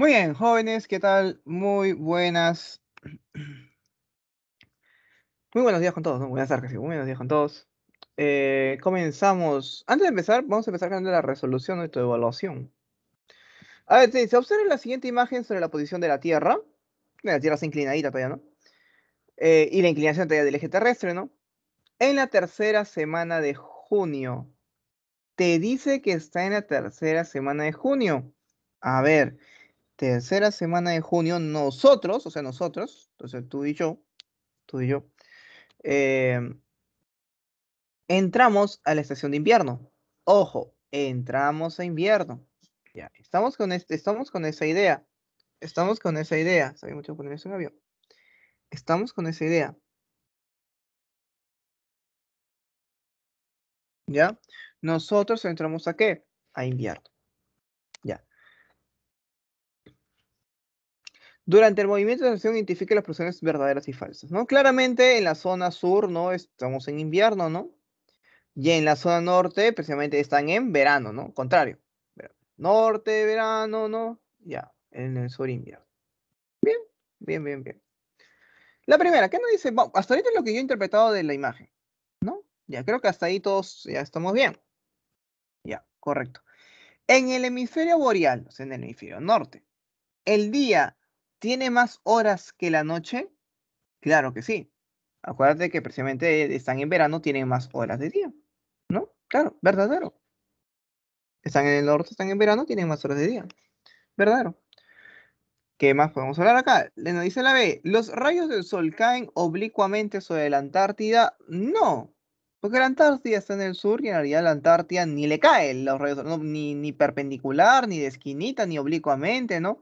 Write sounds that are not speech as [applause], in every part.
Muy bien, jóvenes, ¿qué tal? Muy buenas. Muy buenos días con todos, ¿no? buenas muy buenos días con todos. Eh, comenzamos. Antes de empezar, vamos a empezar con la resolución de tu evaluación. A ver, si se observa la siguiente imagen sobre la posición de la Tierra. La Tierra está inclinadita todavía, ¿no? Eh, y la inclinación todavía del eje terrestre, ¿no? En la tercera semana de junio. Te dice que está en la tercera semana de junio. A ver, tercera semana de junio, nosotros, o sea, nosotros, entonces tú y yo, tú y yo, em, entramos a la estación de invierno. Ojo, entramos a invierno. Ya, estamos con, este, estamos con esa idea. Estamos con esa idea. Sabía mucho poner eso en avión. Estamos con esa idea. ¿Ya? Nosotros entramos a qué? A invierno. Durante el movimiento de la acción identifique las presiones verdaderas y falsas, ¿no? Claramente en la zona sur, ¿no? Estamos en invierno, ¿no? Y en la zona norte, precisamente están en verano, ¿no? Contrario. Norte, verano, ¿no? Ya, en el sur invierno. Bien, bien, bien, bien. La primera, ¿qué nos dice? hasta ahorita es lo que yo he interpretado de la imagen, ¿no? Ya creo que hasta ahí todos ya estamos bien. Ya, correcto. En el hemisferio boreal, o sea, en el hemisferio norte, el día ¿Tiene más horas que la noche? Claro que sí. Acuérdate que precisamente eh, están en verano, tienen más horas de día. ¿No? Claro, verdadero. Están en el norte, están en verano, tienen más horas de día. Verdadero. ¿Qué más podemos hablar acá? Le nos dice la B. ¿Los rayos del sol caen oblicuamente sobre la Antártida? No. Porque la Antártida está en el sur y en realidad la Antártida ni le caen los rayos, ni, ni perpendicular, ni de esquinita, ni oblicuamente, ¿no?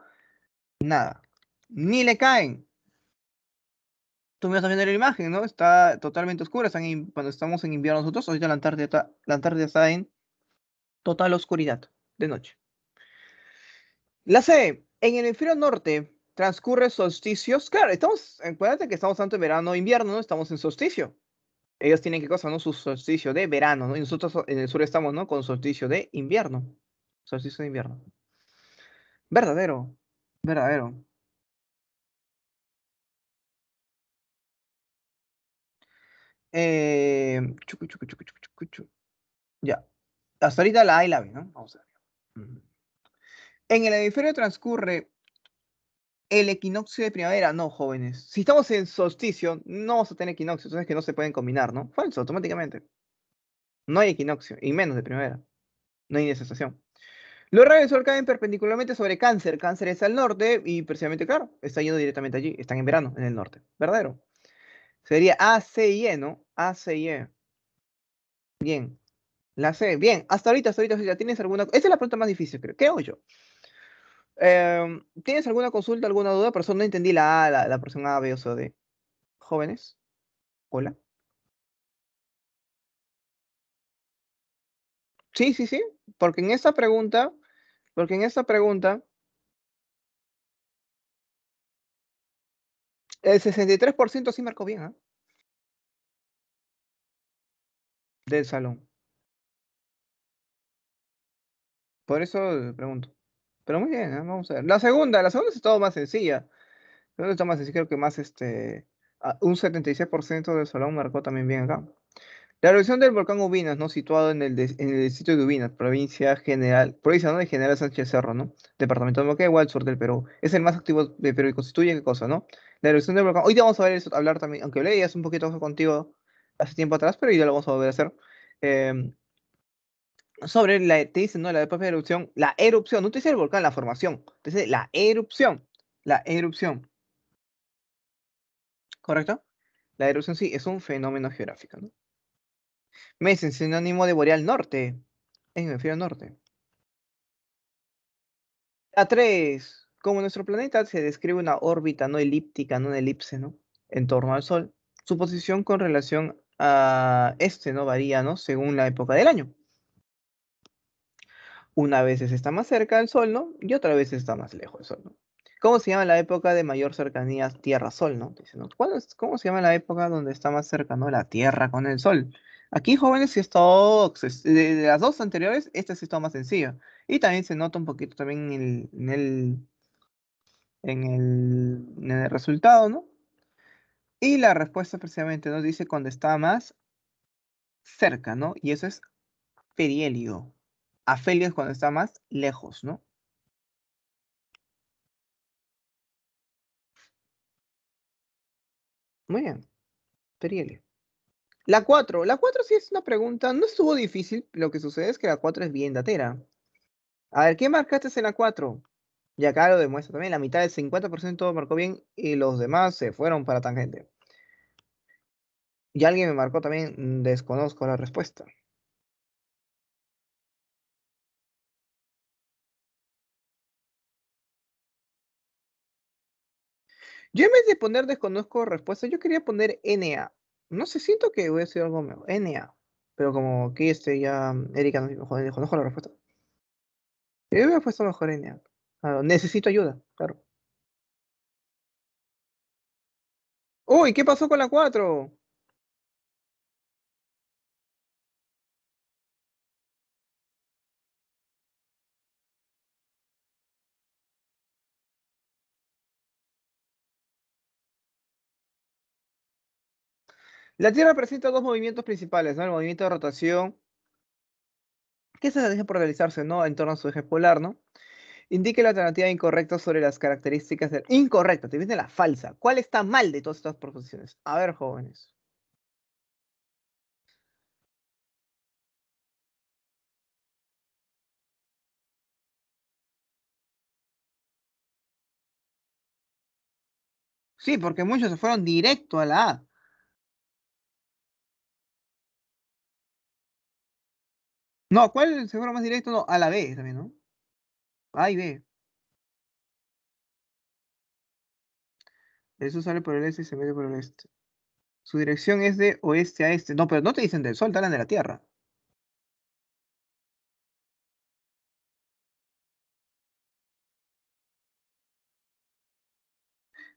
Nada ni le caen. Tú me estás viendo la imagen, ¿no? Está totalmente oscura. Están cuando estamos en invierno nosotros, ahorita la tarde está, la en total oscuridad de noche. La C. En el hemisferio norte transcurre solsticios. Claro, estamos, acuérdate que estamos tanto en verano e invierno, ¿no? Estamos en solsticio. Ellos tienen que cosa, ¿no? Su solsticio de verano, ¿no? Y nosotros en el sur estamos, ¿no? Con solsticio de invierno. Solsticio de invierno. Verdadero. Verdadero. Em, ya. Hasta ahorita la A y la B, ¿no? Vamos a ver. En el hemisferio transcurre el equinoccio de primavera. No, jóvenes. Si estamos en solsticio, no vamos a tener equinoccio. Entonces que no se pueden combinar, ¿no? Falso, automáticamente. No hay equinoccio, y menos de primavera. No hay sensación. Los rayos del sol caen perpendicularmente sobre Cáncer. Cáncer es al norte y precisamente, claro, está yendo directamente allí. Están en verano, en el norte. ¿Verdadero? Sería A, C y E, ¿no? A, C y E. Bien. La C. Bien. Hasta ahorita, hasta ahorita, si ¿Tienes alguna? Esa es la pregunta más difícil, creo. ¿qué yo. Em, ¿Tienes alguna consulta, alguna duda? Por eso no entendí la A, la, persona A, B o D. Jóvenes. Hola. Sí, sí, sí. Porque en esta pregunta, porque en esta pregunta El 63% sí marcó bien, ¿eh? Del salón. Por eso pregunto. Pero muy bien, ¿ah? vamos a ver. La segunda, la segunda es todo más sencilla. más sencilla, creo que más este. Un 76% del salón marcó también bien acá. La erupción del volcán Ubinas, ¿no? Situado en el, distrito en el de Ubinas, provincia general, provincia ¿no? de General Sánchez Cerro, ¿no? Departamento de Moquegua, al sur del Perú. Es el más activo de Perú y constituye qué cosa, ¿no? La erupción del volcán. Hoy te vamos a ver hablar también, aunque hablé ya un poquito contigo hace tiempo atrás, pero ya lo vamos a volver a hacer. Em, sobre la, te dicen, ¿no? La propia erupción, la erupción, no te dice el volcán, la formación, te dice la erupción, la erupción. ¿Correcto? La erupción sí es un fenómeno geográfico, ¿no? Me dicen, sinónimo de boreal norte. En el al norte. a 3. Como nuestro planeta se describe una órbita no elíptica, no una elipse, ¿no? En torno al Sol, su posición con relación a este no varía, ¿no? Según la época del año. Una vez está más cerca del Sol, ¿no? Y otra vez está más lejos del Sol, ¿no? ¿Cómo se llama la época de mayor cercanía Tierra-Sol, no? Dice, ¿Cómo se llama la época donde está más cerca, La Tierra con el Sol. Aquí jóvenes si está, de las dos anteriores, esta sí está más sencilla. Y también se nota un poquito también en el, en el, en el, resultado, ¿no? Y la respuesta precisamente nos dice cuando está más cerca, ¿no? Y eso es perihelio. Afelio es cuando está más lejos, ¿no? Muy bien. Perihelio. La 4. La 4 sí es una pregunta. No estuvo difícil. Lo que sucede es que la 4 es bien datera. A ver, ¿qué marcaste en la 4? Y acá lo demuestra también. La mitad del 50% marcó bien y los demás se fueron para tangente. Y alguien me marcó también. Mm, desconozco la respuesta. Yo en vez de poner desconozco respuesta, yo quería poner NA no sé, siento que hubiera sido algo mejor. NA. Pero como aquí estoy ya mm, Erika no dijo, joder, la respuesta. Yo hubiera puesto mejor NA. necesito ayuda, claro. Uy, ¿qué pasó con la 4? La Tierra presenta dos movimientos principales, ¿no? El movimiento de rotación, que se estrategia por realizarse, ¿no? En torno a su eje polar, ¿no? Indique la alternativa incorrecta sobre las características del... Incorrecta, te viene la falsa. ¿Cuál está mal de todas estas proposiciones? A ver, jóvenes. Sí, porque muchos se fueron directo a la A. No, ¿cuál se más directo? No, a la B también, ¿no? A y B. Eso sale por el este y se mete por el este. Su dirección es de oeste a este. No, pero no te dicen del sol, te hablan de la tierra.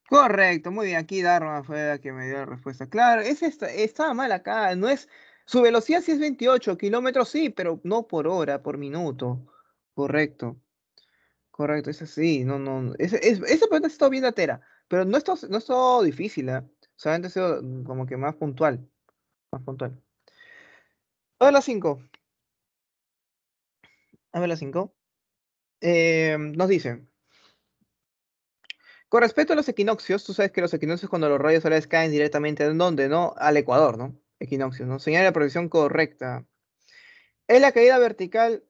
Correcto, muy bien. Aquí Darma fue la que me dio la respuesta. Claro, es esta, estaba mal acá. No es su velocidad sí es 28 kilómetros, sí, pero no por hora, por minuto. Correcto. Correcto, es así. No, no. esa pregunta ha estado bien atera. pero no esto, no todo difícil, ¿eh? Solamente ha sido mm, como que más puntual. Más puntual. A ver la 5. A ver la 5. Em, nos dice, Con respecto a los equinoccios, tú sabes que los equinoccios cuando los rayos solares caen directamente, ¿en dónde? ¿No? Al Ecuador, ¿no? equinoccios, ¿no? Señala la proyección correcta. ¿Es la caída vertical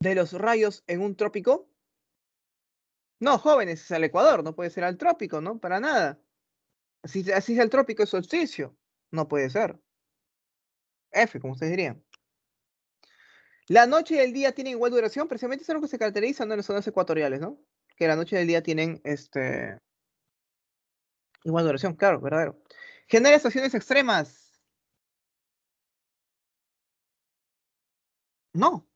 de los rayos en un trópico? No, jóvenes, es al Ecuador, no puede ser al trópico, ¿no? Para nada. Así, es el trópico, es solsticio. No puede ser. F, como ustedes dirían. La noche y el día tienen igual duración, precisamente eso es lo que se caracteriza en las zonas ecuatoriales, ¿no? Que la noche y el día tienen este igual duración, claro, verdadero genera estaciones extremas. No.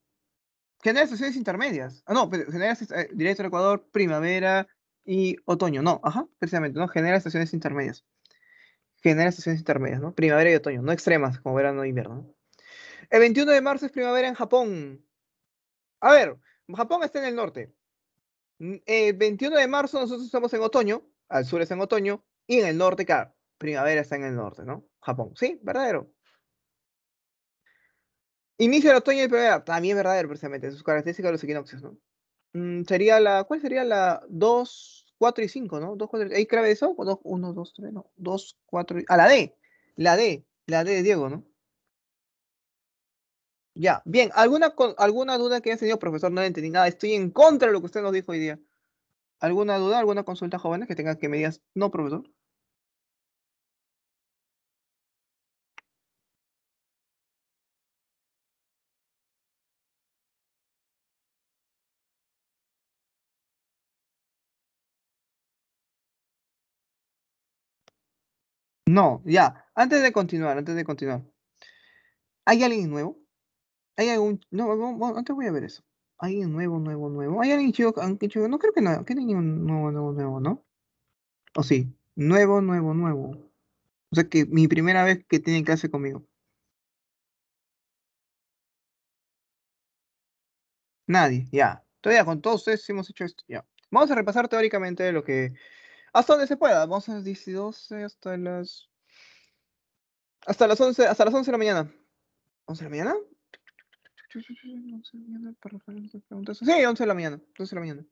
Genera estaciones intermedias. Ah, no, pero genera eh, directo al Ecuador, primavera y otoño. No, ajá, precisamente, ¿no? Genera estaciones intermedias. Genera estaciones intermedias, ¿no? Primavera y otoño, no extremas como verano e invierno. El 21 de marzo es primavera en Japón. A ver, Japón está en el norte. El 21 de marzo nosotros estamos en otoño, al sur es en otoño, y en el norte, claro, primavera está en el norte, ¿no? Japón. Sí, verdadero. Inicio del otoño y primavera, también verdadero precisamente, sus características de los equinoccios, ¿no? Mm, sería la, ¿cuál sería la 2, 4 y 5, ¿no? 2, 4, ¿hay clave de eso? 1, 2, 3, no, 2, 4, y, ah, la D, la D, la D de Diego, ¿no? Ya, bien, ¿alguna, duda que haya tenido, profesor? No le entendí nada, estoy en contra de lo que usted nos dijo hoy día. ¿Alguna duda, alguna consulta, jóvenes, que tengan que me no, profesor? No, ya. Antes de continuar, antes de continuar. ¿Hay alguien nuevo? ¿Hay algún.? No, antes voy a ver eso. ¿Hay alguien nuevo, nuevo, nuevo? ¿Hay alguien chido? No creo que no. ¿Qué hay nuevo, nuevo, nuevo, no? ¿O sí? Nuevo, nuevo, nuevo. O sea que mi primera vez que tienen clase conmigo. Nadie, ya. Todavía con todos ustedes hemos hecho esto, ya. Vamos a repasar teóricamente lo que hasta donde se pueda. Vamos a las y 12 hasta las. Hasta las 11, hasta las 11 de la mañana. ¿11 de la mañana? de la mañana Sí, 11 de la mañana. 11 de la mañana.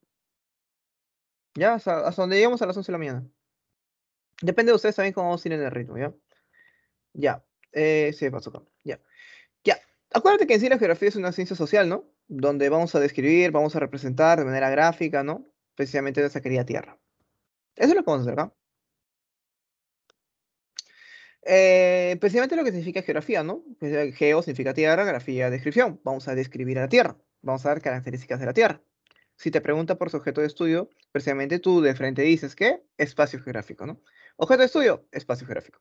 Ya, hasta, donde lleguemos a las 11 de la mañana. Depende de ustedes también cómo vamos a ir en el ritmo, ¿ya? Ya. Eh, sí, pasó Ya. Ya. Acuérdate que en sí la geografía es una ciencia social, ¿no? Donde vamos a describir, vamos a representar de manera gráfica, ¿no? Precisamente esa querida tierra. Eso lo podemos hacer acá. Eh, precisamente lo que significa geografía, ¿no? Pues, eh, geo significa tierra, grafía, descripción. Vamos a describir a la tierra. Vamos a dar características de la tierra. Si te pregunta por su objeto de estudio, precisamente tú de frente dices que espacio geográfico, ¿no? Objeto de estudio, espacio geográfico.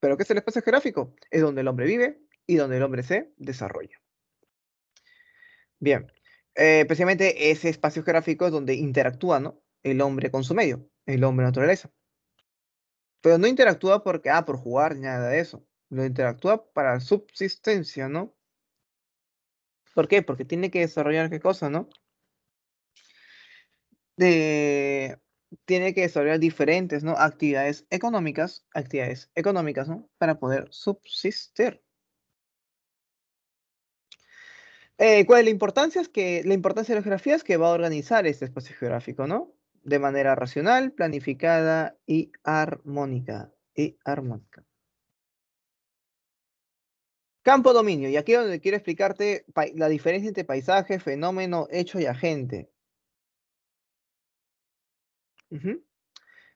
¿Pero qué es el espacio geográfico? Es donde el hombre vive y donde el hombre se desarrolla. Bien, eh, precisamente ese espacio geográfico es donde interactúa, ¿no? el hombre con su medio, el hombre naturaleza. Pero no interactúa porque, ah, por jugar, nada de eso. Lo interactúa para subsistencia, ¿no? ¿Por qué? Porque tiene que desarrollar qué cosa, ¿no? tiene que desarrollar diferentes ¿no? actividades económicas, actividades económicas, ¿no? Para poder subsistir. Eh, ¿Cuál es la importancia? Es que la importancia de la geografía es que va a organizar este espacio geográfico, ¿no? de manera racional, planificada y armónica. Y armónica. Campo dominio. Y aquí es donde quiero explicarte la diferencia entre paisaje, fenómeno, hecho y agente.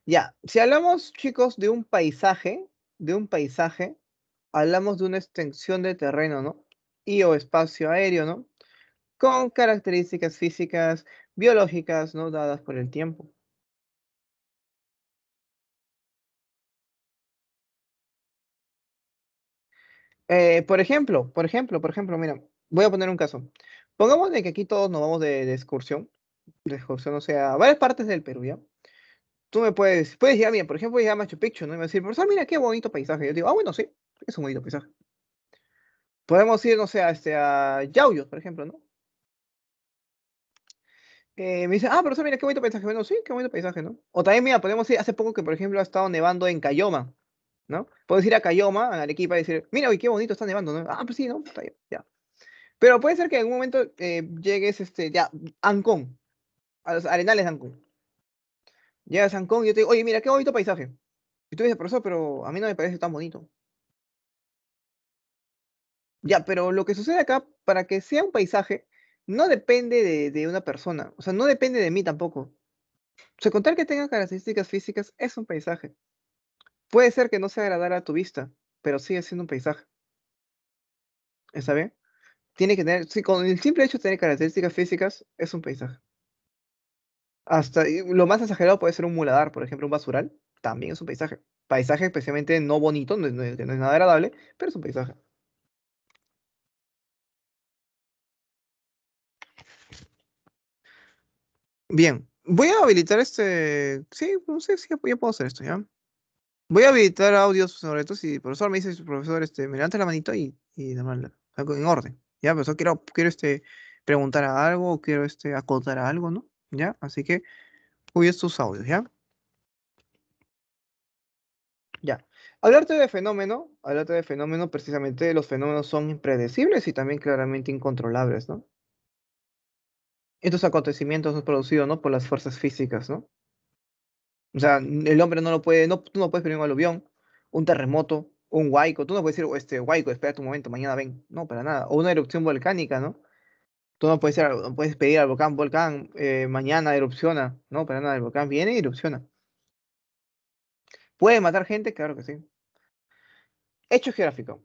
Ya, si hablamos, chicos, de un paisaje, de un paisaje, hablamos de una extensión de terreno, ¿no? Y o espacio aéreo, ¿no? Con características físicas, biológicas no dadas por el tiempo. Eh, por ejemplo, por ejemplo, por ejemplo, mira, voy a poner un caso. Pongamos de que aquí todos nos vamos de, excursión, de excursión, o sea, a varias partes del Perú, ¿ya? Tú me puedes, puedes llegar, bien por ejemplo, voy a Machu Picchu, ¿no? Y me decir, profesor, mira qué bonito paisaje. Yo digo, ah, bueno, sí, es un bonito paisaje. Podemos ir, no sé, a, este, a Yauyos, por ejemplo, ¿no? Eh, me dice ah, profesor, mira, qué bonito paisaje. Bueno, sí, qué bonito paisaje, ¿no? O también, mira, podemos ir, hace poco que, por ejemplo, ha estado nevando en Cayoma, ¿no? Puedes ir a Cayoma, a Arequipa, y decir, mira, uy, qué bonito está nevando, ¿no? Ah, pues sí, ¿no? Está ya. Pero puede ser que en algún momento eh, llegues, este, ya, Ancón, a los arenales de Ancón. Llegas a Ancón y yo te digo, oye, mira, qué bonito paisaje. Y tú dices, profesor, pero a mí no me parece tan bonito. Ya, pero lo que sucede acá, para que sea un paisaje, no depende de, una persona, o sea, no depende de mí tampoco. O sea, contar que tenga características físicas es un paisaje. Puede ser que no sea agradable a tu vista, pero sigue siendo un paisaje. ¿Está bien? Tiene que tener, sí, con el simple hecho de tener características físicas, es un paisaje. Hasta lo más exagerado puede ser un muladar, por ejemplo, un basural, también es un paisaje. Paisaje especialmente no bonito, no, no es nada agradable, pero es un paisaje. Bien, voy a habilitar este. Sí, no sé si ya puedo hacer esto, ¿ya? Voy a habilitar audios sobre esto. Si el profesor me dice, profesor, este, me levanta la manito y, y normal, en orden. Ya, Pero quiero, quiero este, preguntar a algo, o quiero este, acotar a algo, ¿no? Ya, así que voy a estos audios, ¿ya? Ya. Hablarte de fenómeno, hablarte de fenómeno, precisamente los fenómenos son impredecibles y también claramente incontrolables, ¿no? estos acontecimientos son producidos ¿no? por las fuerzas físicas, ¿no? O sea, el hombre no lo puede, no, tú no puedes pedir un aluvión, un terremoto, un huaico, tú no puedes decir, oh, este, huaico, espera tu momento, mañana ven, no, para nada, o una erupción volcánica, ¿no? Tú no puedes, puedes pedir al volcán, volcán, eh, mañana erupciona, no, para nada, el volcán viene y erupciona. ¿Puede matar gente? Claro que sí. Hecho geográfico.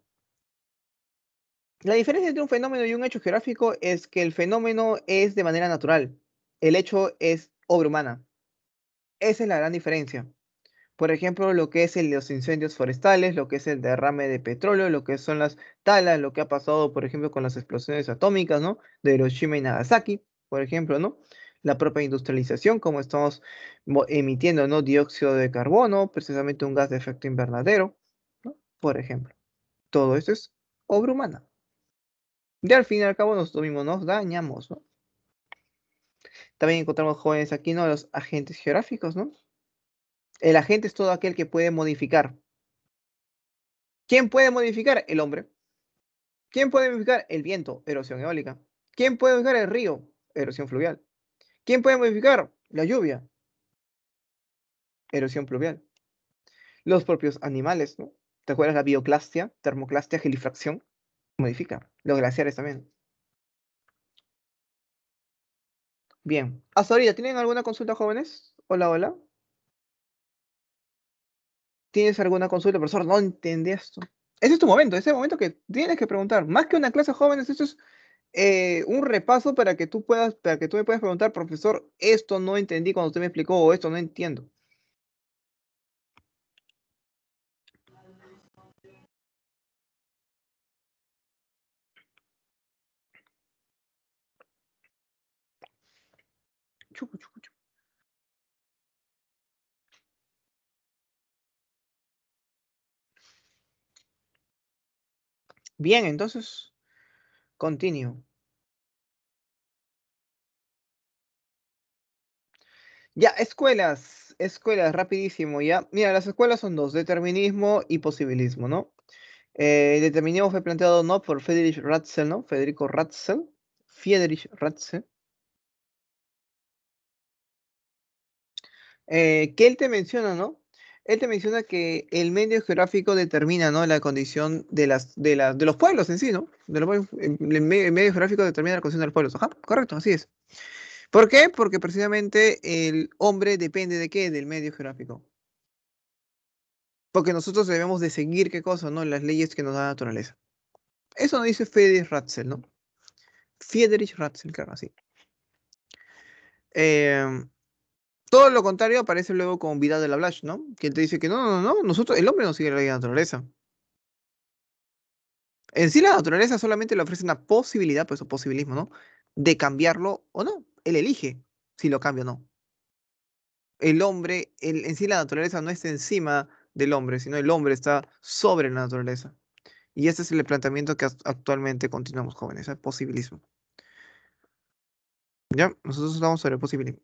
La diferencia entre un fenómeno y un hecho geográfico es que el fenómeno es de manera natural, el hecho es obra humana. Esa es la gran diferencia. Por ejemplo, lo que es el de los incendios forestales, lo que es el derrame de petróleo, lo que son las talas, lo que ha pasado, por ejemplo, con las explosiones atómicas, ¿no? De Hiroshima y Nagasaki, por ejemplo, ¿no? La propia industrialización, como estamos emitiendo, ¿no? Dióxido de carbono, precisamente un gas de efecto invernadero, ¿no? Por ejemplo. Todo esto es obra humana. Y al fin y al cabo nosotros mismos nos dañamos, ¿no? También encontramos jóvenes aquí, ¿no? Los agentes geográficos, ¿no? El agente es todo aquel que puede modificar. ¿Quién puede modificar? El hombre. ¿Quién puede modificar? El viento, erosión eólica. ¿Quién puede modificar el río? Erosión fluvial. ¿Quién puede modificar? La lluvia. Erosión pluvial. Los propios animales, ¿no? ¿Te acuerdas la bioclastia, termoclastia, gelifracción? Modifica. Los glaciares también. Bien. Hasta ahorita, ¿tienen alguna consulta, jóvenes? Hola, hola. ¿Tienes alguna consulta, profesor? No entendí esto. Ese es tu momento, ese es el momento que tienes que preguntar. Más que una clase, jóvenes, esto es eh, un repaso para que tú puedas, para que tú me puedas preguntar, profesor, esto no entendí cuando usted me explicó, o esto no entiendo. Bien, entonces, Continuo Ya, escuelas, escuelas, rapidísimo, ya. Mira, las escuelas son dos, determinismo y posibilismo, ¿no? Eh, determinismo fue planteado, ¿no? Por Friedrich Ratzel, ¿no? Federico Ratzel, Friedrich Ratzel, Eh, que él te menciona, ¿no? Él te menciona que el medio geográfico determina, ¿no? La condición de las, de las, de los pueblos en sí, ¿no? el, medio geográfico determina la condición de los pueblos. Ajá, correcto, así es. ¿Por qué? Porque precisamente el hombre depende de qué? Del medio geográfico. Porque nosotros debemos de seguir qué cosa, ¿no? Las leyes que nos da la naturaleza. Eso nos dice Friedrich Ratzel, ¿no? Friedrich Ratzel, claro, así. Eh, todo lo contrario aparece luego con Vidal de la Blash, ¿no? Quien te dice que no, no, no, nosotros, el hombre no sigue la ley de naturaleza. En sí la naturaleza solamente le ofrece una posibilidad, por eso posibilismo, ¿no? De cambiarlo o no. Él elige si lo cambia o no. El hombre, en sí la naturaleza no está encima del hombre, sino el hombre está sobre la naturaleza. Y ese es el planteamiento que actualmente continuamos jóvenes, el ¿eh? posibilismo. Ya, nosotros estamos sobre el posibilismo.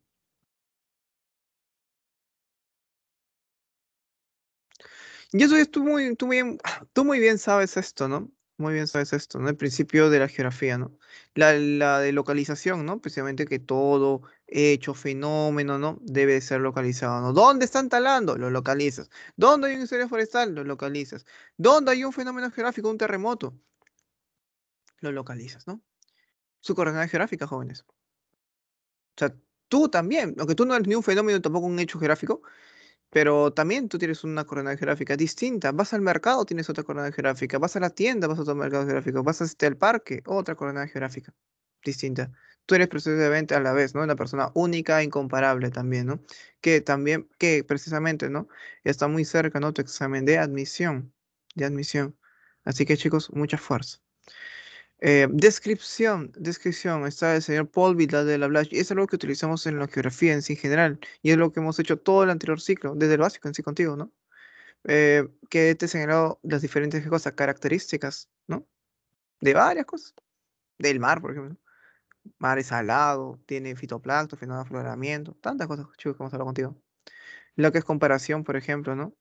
Y eso es, tú muy, tú, bien, tú muy bien sabes esto, ¿no? Muy bien sabes esto, ¿no? El principio de la geografía, ¿no? La, la de localización, ¿no? Precisamente que todo hecho, fenómeno, ¿no? Debe ser localizado, ¿no? ¿Dónde están talando? Lo localizas. ¿Dónde hay un incendio forestal? Lo localizas. ¿Dónde hay un fenómeno geográfico, un terremoto? Lo localizas, ¿no? Su coordenada geográfica, jóvenes. O sea, tú también, aunque tú no eres ni un fenómeno, tampoco un hecho geográfico, pero también tú tienes una coordenada geográfica distinta. Vas al mercado, tienes otra coordenada geográfica. Vas a la tienda, vas a otro mercado geográfico. Vas este, al parque, otra coordenada geográfica distinta. Tú eres precisamente a la vez, ¿no? Una persona única, e incomparable también, ¿no? Que también, que precisamente, ¿no? Está muy cerca, ¿no? Tu examen de admisión, de admisión. Así que chicos, mucha fuerza. Eh, descripción, descripción, está el señor Paul Vidal de la Blash, y es algo que utilizamos en la geografía en sí en general, y es lo que hemos hecho todo el anterior ciclo, desde el básico en sí contigo, ¿no? Eh, que te he señalado las diferentes cosas, características, ¿no? De varias cosas. Del mar, por ejemplo. Mar es salado, tiene fitoplancton, fenómeno de afloramiento, tantas cosas, chicos, que hemos hablado contigo. Lo que es comparación, por ejemplo, ¿no?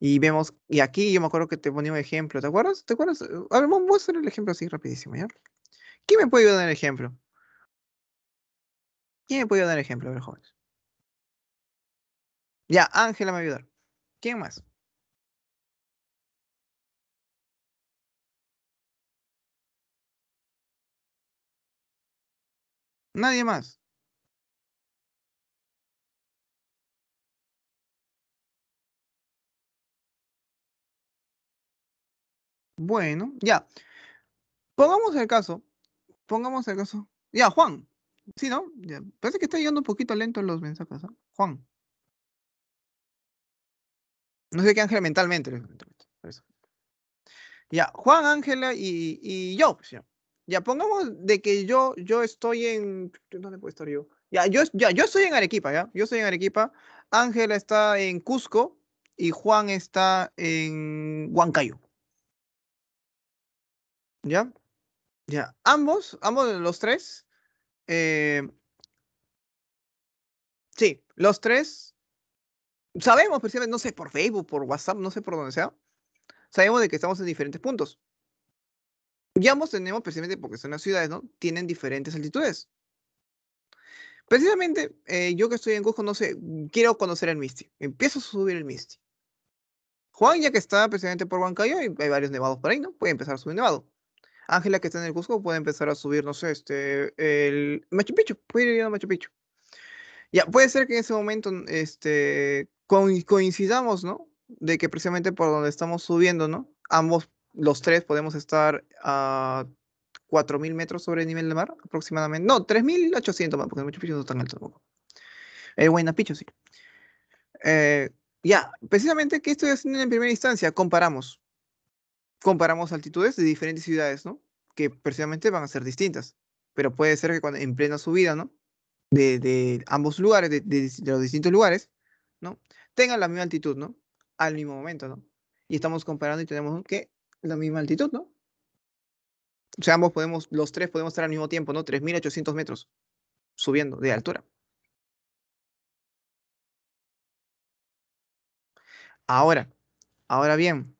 Y vemos, y aquí yo me acuerdo que te ponía un ejemplo, ¿te acuerdas? ¿Te acuerdas? Uh, a ver, voy a hacer el ejemplo así rapidísimo, ¿ya? ¿Quién me puede dar el ejemplo? ¿Quién me puede dar el ejemplo, ver, Ya, Ángela me ayudó ¿Quién más? Nadie más. Bueno, ya. Pongamos el caso. Pongamos el caso. Ya, Juan. Sí, ¿no? Parece que está yendo un poquito lento los mensajes. ¿ah? Juan. No sé qué ángel mentalmente. Pues, ya, Juan, Ángela y, yo. Pues, ya. ya. pongamos de que yo, yo estoy en. ¿Dónde puedo estar yo? Ya, yo, ya, yo estoy en Arequipa, ¿ya? Yo estoy en Arequipa. Ángela está en Cusco y Juan está en Huancayo. ¿Ya? Ya. Ambos, ambos los tres. Eh, sí, los tres. Sabemos, precisamente, no sé, por Facebook, por WhatsApp, no sé por dónde sea. Sabemos de que estamos en diferentes puntos. Y ambos tenemos, precisamente porque son las ciudades, ¿no? Tienen diferentes altitudes. Precisamente, eh, yo que estoy en Cusco, no sé, quiero conocer el Misti, Empiezo a subir el Misti. Juan, ya que está precisamente por Huancayo, hay varios nevados por ahí, ¿no? Puede empezar a subir nevado. Ángela, que está en el Cusco, puede empezar a subir, no sé, este, el Machu Picchu, puede ir a Machu Picchu. Ya, puede ser que en ese momento este, coincidamos, ¿no? De que precisamente por donde estamos subiendo, ¿no? Ambos, los tres, podemos estar a 4.000 metros sobre el nivel del mar, aproximadamente. No, 3.800 más, porque Machu Picchu no es tan alto tampoco. El Pichu sí. Eh, ya, precisamente, ¿qué estoy haciendo en primera instancia? Comparamos comparamos altitudes de diferentes ciudades, ¿no? Que precisamente van a ser distintas. Pero puede ser que cuando, en plena subida, ¿no? De, ambos lugares, de, de, los distintos lugares, ¿no? Tengan la misma altitud, ¿no? Al mismo momento, ¿no? Y estamos comparando y tenemos que la misma altitud, ¿no? O sea, ambos podemos, los tres podemos estar al mismo tiempo, ¿no? 3.800 metros subiendo de altura. Ahora, ahora bien,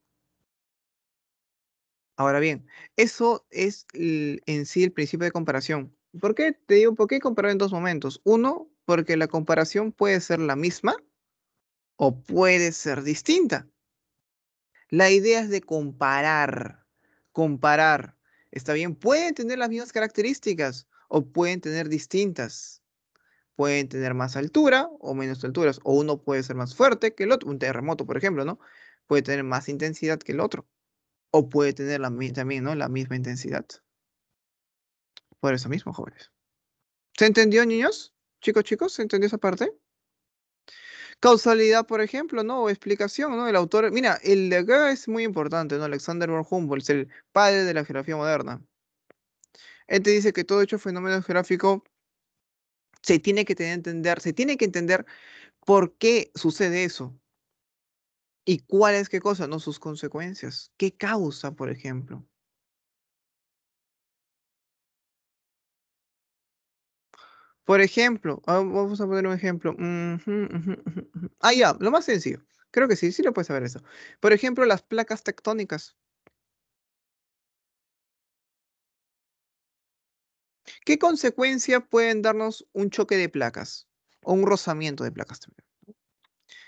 Ahora bien, eso es en sí el principio de comparación. ¿Por qué te digo, por qué comparar en dos momentos? Uno, porque la comparación puede ser la misma o puede ser distinta. La idea es de comparar, comparar. Está bien, pueden tener las mismas características o pueden tener distintas. Pueden tener más altura o menos alturas, o uno puede ser más fuerte que el otro, un terremoto, por ejemplo, ¿no? Puede tener más intensidad que el otro o puede tener la, también ¿no? la misma intensidad. Por eso mismo, jóvenes. ¿Se entendió, niños? Chicos, chicos, ¿se entendió esa parte? Causalidad, por ejemplo, ¿no? O explicación, ¿no? El autor, mira, el de acá es muy importante, ¿no? Alexander von Humboldt, es el padre de la geografía moderna. Él te dice que todo hecho fenómeno geográfico se tiene que entender, se tiene que entender por qué sucede eso. ¿Y cuál es qué cosa? No sus consecuencias. ¿Qué causa, por ejemplo? Por ejemplo, ah, vamos a poner un ejemplo. Ah, ya, lo más sencillo. Creo que sí, sí lo puedes saber eso. Por ejemplo, las placas tectónicas. ¿Qué consecuencia pueden darnos un choque de placas o un rozamiento de placas también?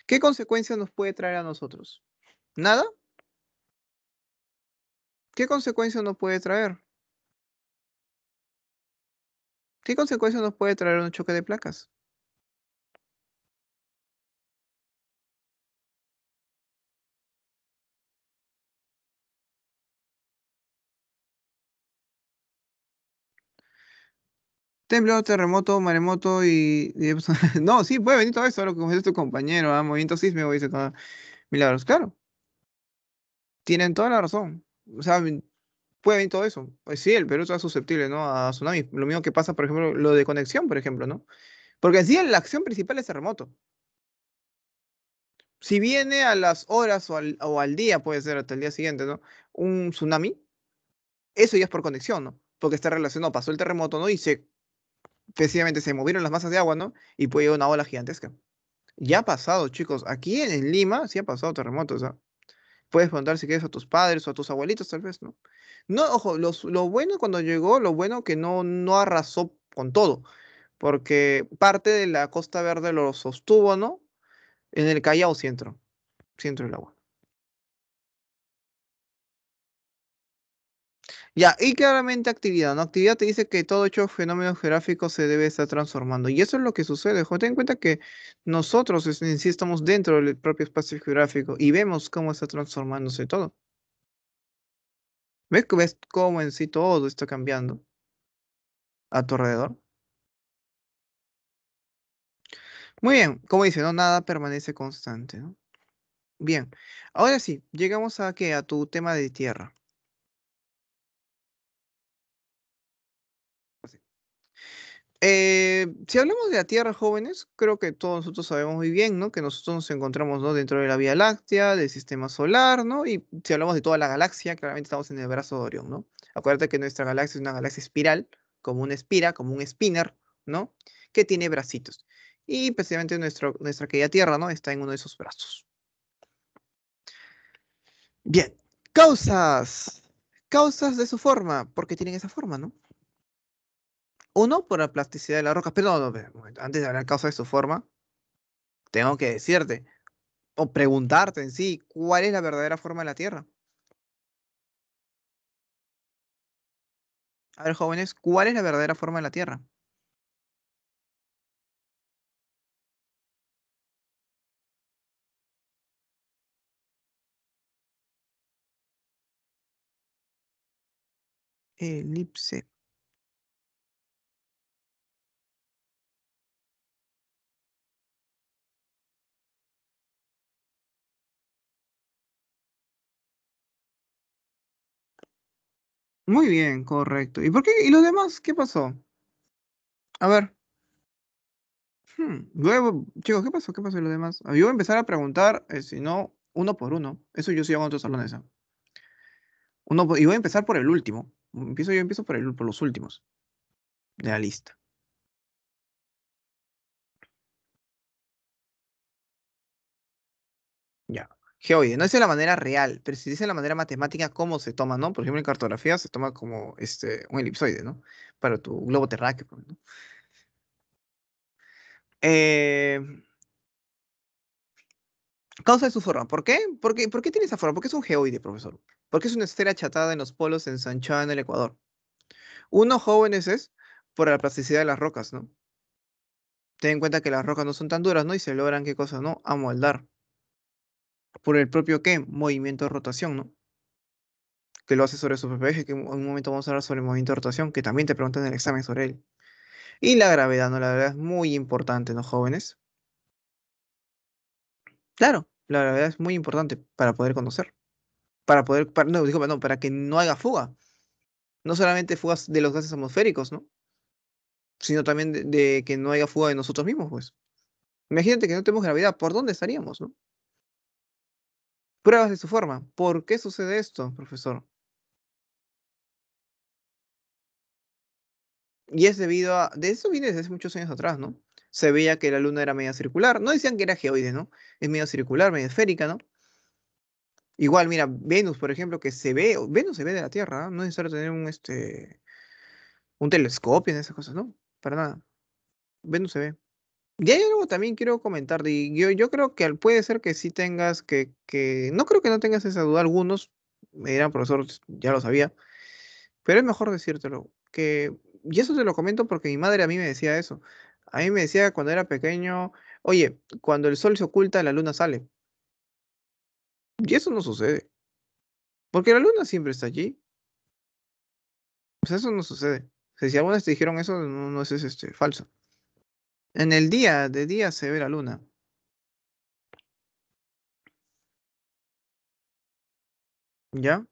¿Qué consecuencia nos puede traer a nosotros? ¿Nada? ¿Qué consecuencia nos puede traer? ¿Qué consecuencia nos puede traer un choque de placas? Temblor, terremoto, maremoto y, pues, [laughs] no, sí, puede venir todo eso, lo que dice tu compañero, movimiento sísmico, dice todo. Milagros, claro. Tienen toda la razón. O sea, puede venir todo eso. Pues sí, el Perú está susceptible, ¿no? A tsunami. Lo mismo que pasa, por ejemplo, lo de conexión, por ejemplo, ¿no? Porque sí la acción principal es terremoto. Si viene a las horas o al, o al día, puede ser hasta el día siguiente, ¿no? Un tsunami, eso ya es por conexión, ¿no? Porque está relacionado, pasó el terremoto, ¿no? Y se precisamente se movieron las masas de agua, ¿no? Y puede llegar una ola gigantesca. Ya ha pasado, chicos. Aquí en Lima sí ha pasado terremotos. ¿no? ¿ah? Puedes preguntar si quieres a tus padres o a tus abuelitos, tal vez, ¿no? No, ojo, lo bueno cuando llegó, lo bueno que no, no arrasó con todo, porque parte de la Costa Verde lo sostuvo, ¿no? En el Callao centro, centro del agua. Ya, y claramente actividad, ¿no? Actividad te dice que todo hecho fenómeno geográfico se debe estar transformando. Y eso es lo que sucede. Jo, ten en cuenta que nosotros en sí estamos dentro del propio espacio geográfico y vemos cómo está transformándose todo. ¿Ves, cómo en sí todo está cambiando a tu alrededor? Muy bien, como dice, no nada permanece constante, Bien, ahora sí, llegamos a que a tu tema de tierra. Eh, si hablamos de la Tierra, jóvenes, creo que todos nosotros sabemos muy bien, ¿no? Que nosotros nos encontramos ¿no? dentro de la Vía Láctea, del Sistema Solar, ¿no? Y si hablamos de toda la galaxia, claramente estamos en el brazo de Orión, ¿no? Acuérdate que nuestra galaxia es una galaxia espiral, como una espira, como un spinner, ¿no? Que tiene bracitos. Y precisamente nuestro, nuestra querida Tierra, ¿no? Está en uno de esos brazos. Bien, causas. Causas de su forma, porque tienen esa forma, ¿no? Uno, por la plasticidad de las rocas, pero no, antes de hablar causa de su forma, tengo que decirte, o preguntarte en sí, ¿cuál es la verdadera forma de la Tierra? A ver, jóvenes, ¿cuál es la verdadera forma de la Tierra? Elipse. Muy bien, correcto. ¿Y por qué? ¿Y los demás? ¿Qué pasó? A ver. Hmm, luego, chicos, ¿qué pasó? ¿Qué pasó? los demás? Ah, yo voy a empezar a preguntar, eh, si no, uno por uno. Eso yo sí hago en otros salones. Uno, y voy a empezar por el último. Empiezo yo, empiezo por, el, por los últimos de la lista. Geoide, no es de la manera real, pero si dice de la manera matemática, ¿cómo se toma, no? Por ejemplo, en cartografía se toma como este, un elipsoide, ¿no? Para tu globo terráqueo, ¿no? Eh, causa de su forma. ¿Por qué? ¿Por qué? ¿Por qué tiene esa forma? Porque es un geoide, profesor. Porque es una esfera achatada en los polos ensanchada en el Ecuador. Uno, jóvenes es por la plasticidad de las rocas, ¿no? Ten en cuenta que las rocas no son tan duras, ¿no? Y se logran, ¿qué cosa? ¿No? Amoldar por el propio qué, movimiento de rotación, ¿no? Que lo hace sobre su propio que en un momento vamos a hablar sobre el movimiento de rotación, que también te preguntan en el examen sobre él. Y la gravedad, ¿no? La gravedad es muy importante, ¿no, jóvenes? Claro, la gravedad es muy importante para poder conocer. Para poder, no, digo, no, para que no haya fuga. No solamente fugas de los gases atmosféricos, ¿no? Sino también de que no haya fuga de nosotros mismos, pues. Imagínate que no tenemos gravedad, ¿por dónde estaríamos, no? pruebas de su forma. ¿Por qué sucede esto, profesor? Y es debido a, de eso viene desde hace muchos años atrás, ¿no? Se veía que la luna era media circular, no decían que era geoide, ¿no? Es media circular, media esférica, ¿no? Igual, mira, Venus, por ejemplo, que se ve, Venus se ve de la Tierra, ¿no? ¿ah? no es necesario tener un, este, un telescopio en esas cosas, ¿no? Para nada. Venus se ve. Y hay algo también quiero comentar, y yo, creo que puede ser que sí tengas que, que, no creo que no tengas esa duda, algunos me dirán, profesor, ya lo sabía, pero es mejor decírtelo, y eso te lo comento porque mi madre a mí me decía eso, a mí me decía cuando era pequeño, oye, cuando el sol se oculta, la luna sale. Y eso no sucede, porque la luna siempre está allí. Pues eso no sucede. si algunas te dijeron eso, no, no es este, falso. En el día, de día se ve la luna. ¿Ya?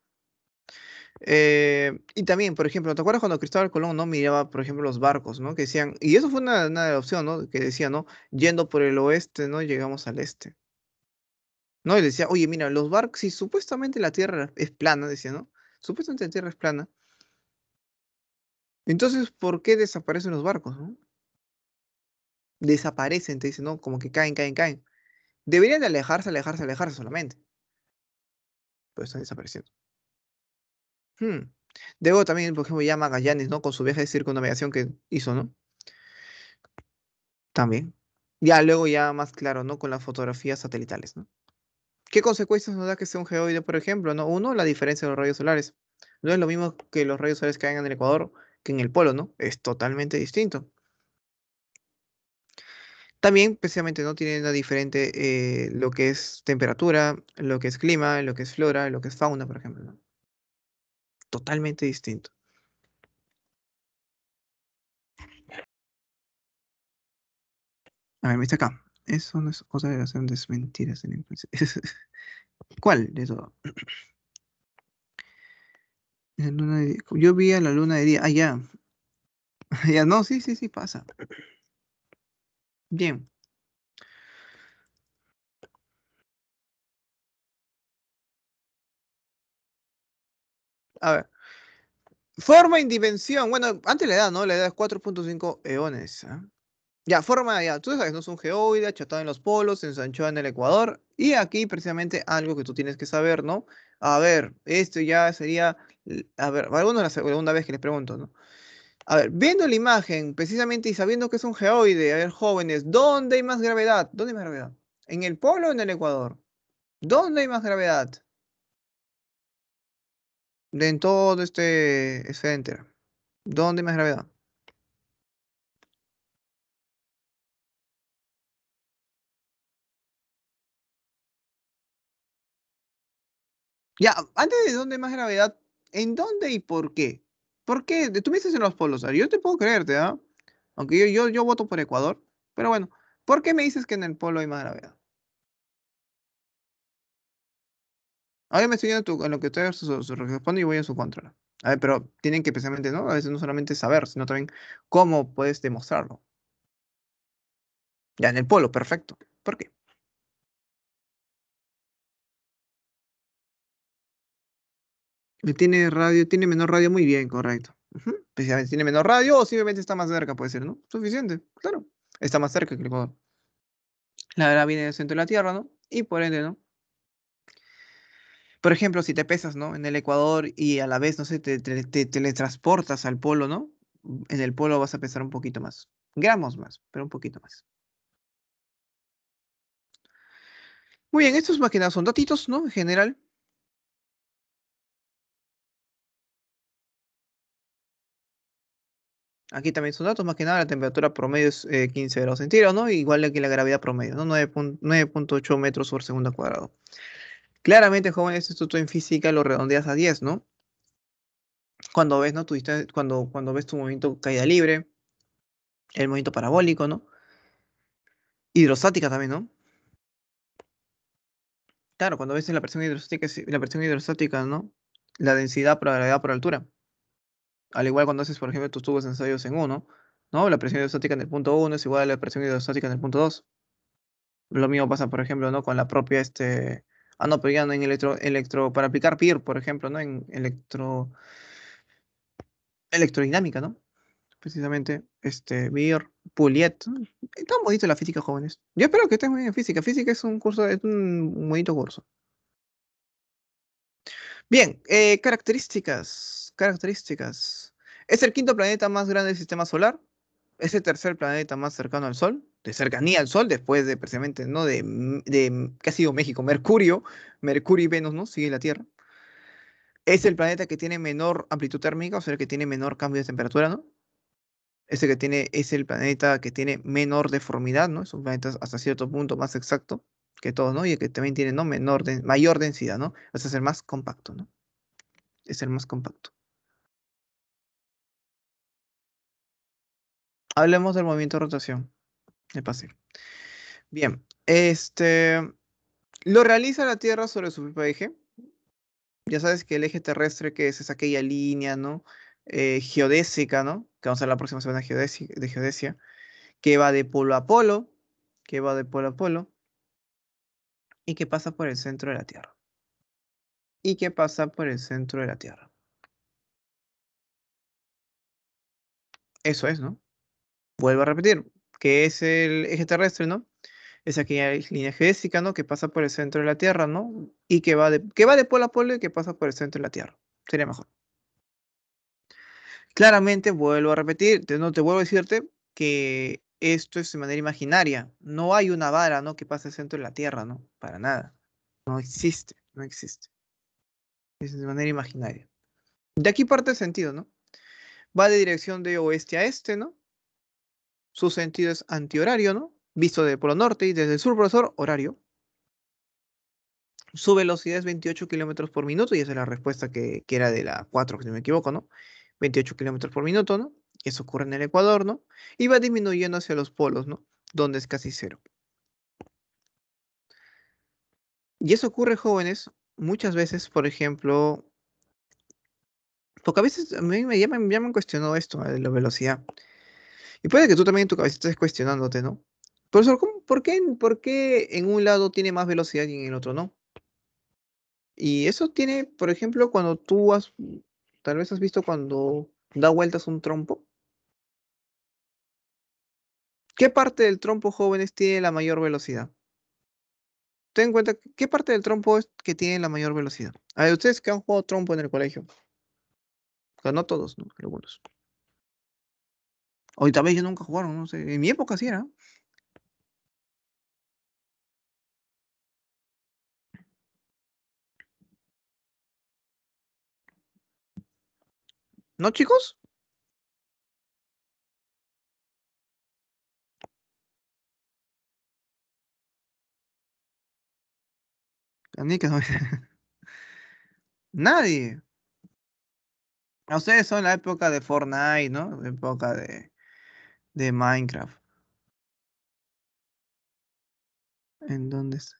Eh, y también, por ejemplo, ¿te acuerdas cuando Cristóbal Colón no miraba, por ejemplo, los barcos, ¿no? Que decían, y eso fue una, una opción, ¿no? Que decía, ¿no? Yendo por el oeste, ¿no? Llegamos al este. ¿No? Y decía, oye, mira, los barcos, si supuestamente la Tierra es plana, decía, ¿no? Supuestamente la Tierra es plana. Entonces, ¿por qué desaparecen los barcos, ¿no? desaparecen, te dicen, ¿no? Como que caen, caen, caen. Deberían de alejarse, alejarse, alejarse solamente. Pero están desapareciendo. Hmm. Debo también, por ejemplo, ya Magallanes, ¿no? Con su viaje de circunnavegación que hizo, ¿no? También. Ya luego ya más claro, ¿no? Con las fotografías satelitales, ¿no? ¿Qué consecuencias nos da que sea un geoide, por ejemplo? ¿no? Uno, la diferencia de los rayos solares. No es lo mismo que los rayos solares caen en el Ecuador que en el polo, ¿no? Es totalmente distinto. También, precisamente, no tiene nada diferente eh, lo que es temperatura, lo que es clima, lo que es flora, lo que es fauna, por ejemplo. Totalmente distinto. A ver, me está acá. Eso no es otra relación de mentiras en [laughs] ¿Cuál de todo? [clears throat] Yo vi a la luna de día. Ah, ya. [laughs] Ya, no, sí, sí, sí, pasa. Bien. A ver. Forma y dimensión. Bueno, antes la edad, ¿no? La edad es 4.5 eones. ¿eh? Ya, forma ya. Tú sabes, no es un geoide achatado en los polos, ensanchado en el ecuador. Y aquí precisamente algo que tú tienes que saber, ¿no? A ver, esto ya sería... A ver, es la segunda vez que les pregunto, ¿no? A ver, viendo la imagen, precisamente y sabiendo que es un geoide, a ver, jóvenes, ¿dónde hay más gravedad? ¿Dónde hay más gravedad? ¿En el polo o en el ecuador? ¿Dónde hay más gravedad? De en todo este esfera este ¿Dónde hay más gravedad? Ya, antes de dónde hay más gravedad, ¿en dónde y por qué? ¿Por qué? Tú me dices en los polos, yo te puedo creerte, ¿ah? Aunque yo, yo, yo voto por Ecuador, pero bueno, ¿por qué me dices que en el polo hay más gravedad? Ahora me estoy viendo en lo que ustedes responden responde y voy en su contra. A ver, pero tienen que precisamente, ¿no? A veces no solamente saber, sino también cómo puedes demostrarlo. Ya, en el polo, perfecto. ¿Por qué? Tiene radio, tiene menor radio muy bien, correcto. Especialmente pues tiene menor radio o simplemente está más cerca, puede ser, ¿no? Suficiente, claro. Está más cerca que el Ecuador. La verdad viene del centro de la Tierra, ¿no? Y por ende, ¿no? Por ejemplo, si te pesas, ¿no? En el Ecuador y a la vez, no sé, te, te teletransportas al polo, ¿no? En el polo vas a pesar un poquito más. Gramos más, pero un poquito más. Muy bien, estos más son datitos, ¿no? En general, Aquí también son datos, más que nada la temperatura promedio es 15 eh, grados centígrados, ¿no? Igual que la gravedad promedio, ¿no? 9.8 metros por segundo cuadrado. Claramente, joven, esto tú en física lo redondeas a 10, ¿no? Cuando ves, ¿no? Tu cuando, cuando ves tu movimiento caída libre, el movimiento parabólico, ¿no? Hidrostática también, ¿no? Claro, cuando ves la presión hidrostática, la presión hidrostática, ¿no? La densidad por la gravedad por altura al igual cuando haces, por ejemplo, tus tubos ensayos en uno, ¿no? La presión hidrostática en el punto 1 es igual a la presión hidrostática en el punto 2. Lo mismo pasa, por ejemplo, ¿no? Con la propia, este... Ah, no, pero ya en electro... electro para aplicar PIR, por ejemplo, ¿no? En electro... Electrodinámica, ¿no? Precisamente, este, PIR, PULIET... Está bonito la física, jóvenes. Yo espero que estén muy bien en física. Física es un curso, es un bonito curso. Bien, eh, características características. Es el quinto planeta más grande del sistema solar. Es el tercer planeta más cercano al Sol, de cercanía al Sol, después de precisamente, ¿no? De, de ¿qué ha sido México? Mercurio, Mercurio y Venus, ¿no? Sigue la Tierra. Es el planeta que tiene menor amplitud térmica, o sea, el que tiene menor cambio de temperatura, ¿no? Ese que tiene, es el planeta que tiene menor deformidad, ¿no? Es un planeta hasta cierto punto más exacto que todos, ¿no? Y el que también tiene, ¿no? Menor, mayor densidad, ¿no? es el más compacto, ¿no? Es el más compacto. Hablemos del movimiento de rotación de pase. Bien, este lo realiza la Tierra sobre su propio eje. Ya sabes que el eje terrestre que es, aquella línea, ¿no? Eh, geodésica, ¿no? Que vamos a ver la próxima semana de geodesia, que va de polo a polo, que va de polo a polo, y que pasa por el centro de la Tierra. Y que pasa por el centro de la Tierra. Eso es, ¿no? vuelvo a repetir, que es el eje terrestre, ¿no? Es aquella línea geésica, ¿no? Que pasa por el centro de la Tierra, ¿no? Y que va de, que va de polo a polo y que pasa por el centro de la Tierra. Sería mejor. Claramente, vuelvo a repetir, te, no te vuelvo a decirte que esto es de manera imaginaria. No hay una vara, ¿no? Que pasa el centro de la Tierra, ¿no? Para nada. No existe, no existe. Es de manera imaginaria. De aquí parte el sentido, ¿no? Va de dirección de oeste a este, ¿no? su sentido es antihorario, ¿no? Visto de polo norte y desde el sur, profesor, horario. Su velocidad es 28 kilómetros por minuto, y esa es la respuesta que, era de la 4, si no me equivoco, ¿no? 28 kilómetros por minuto, ¿no? Eso ocurre en el Ecuador, ¿no? Y va disminuyendo hacia los polos, ¿no? Donde es casi cero. Y eso ocurre, jóvenes, muchas veces, por ejemplo, porque a veces a mí me llaman, me han cuestionado esto de la velocidad. Y puede que tú también en tu cabeza estés cuestionándote, ¿no? Por eso, por, qué, ¿por qué en un lado tiene más velocidad y en el otro no? Y eso tiene, por ejemplo, cuando tú has, tal vez has visto cuando da vueltas un trompo. ¿Qué parte del trompo jóvenes tiene la mayor velocidad? Ten en cuenta, ¿qué parte del trompo es que tiene la mayor velocidad? A ver, ustedes que han jugado trompo en el colegio. O sea, no todos, ¿no? Algunos. Hoy tal vez nunca jugaron, no sé. En mi época sí era. ¿No, chicos? [laughs] Nadie. Ustedes son la época de Fortnite, ¿no? época de de Minecraft. ¿En dónde está?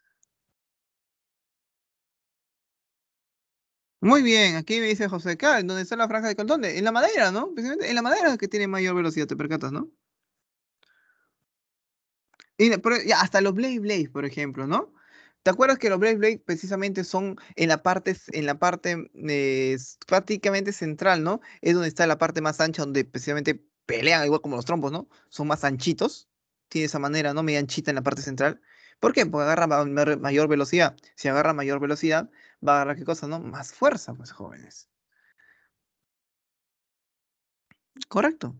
Muy bien, aquí me dice José K, ¿en dónde está la franja de color? En la madera, ¿no? Precisamente en la madera que tiene mayor velocidad, te percatas, ¿no? Y, hasta los Blade Blaze, por ejemplo, ¿no? ¿Te acuerdas que los Blade Blaze precisamente son en la parte, en la parte eh, prácticamente central, ¿no? Es donde está la parte más ancha, donde precisamente pelean igual como los trombos, ¿no? Son más anchitos, tiene esa manera, ¿no? Media anchita en la parte central. ¿Por qué? Porque agarra mayor velocidad. Si agarra mayor velocidad, va a agarrar qué cosa, ¿no? Más fuerza, pues jóvenes. Correcto.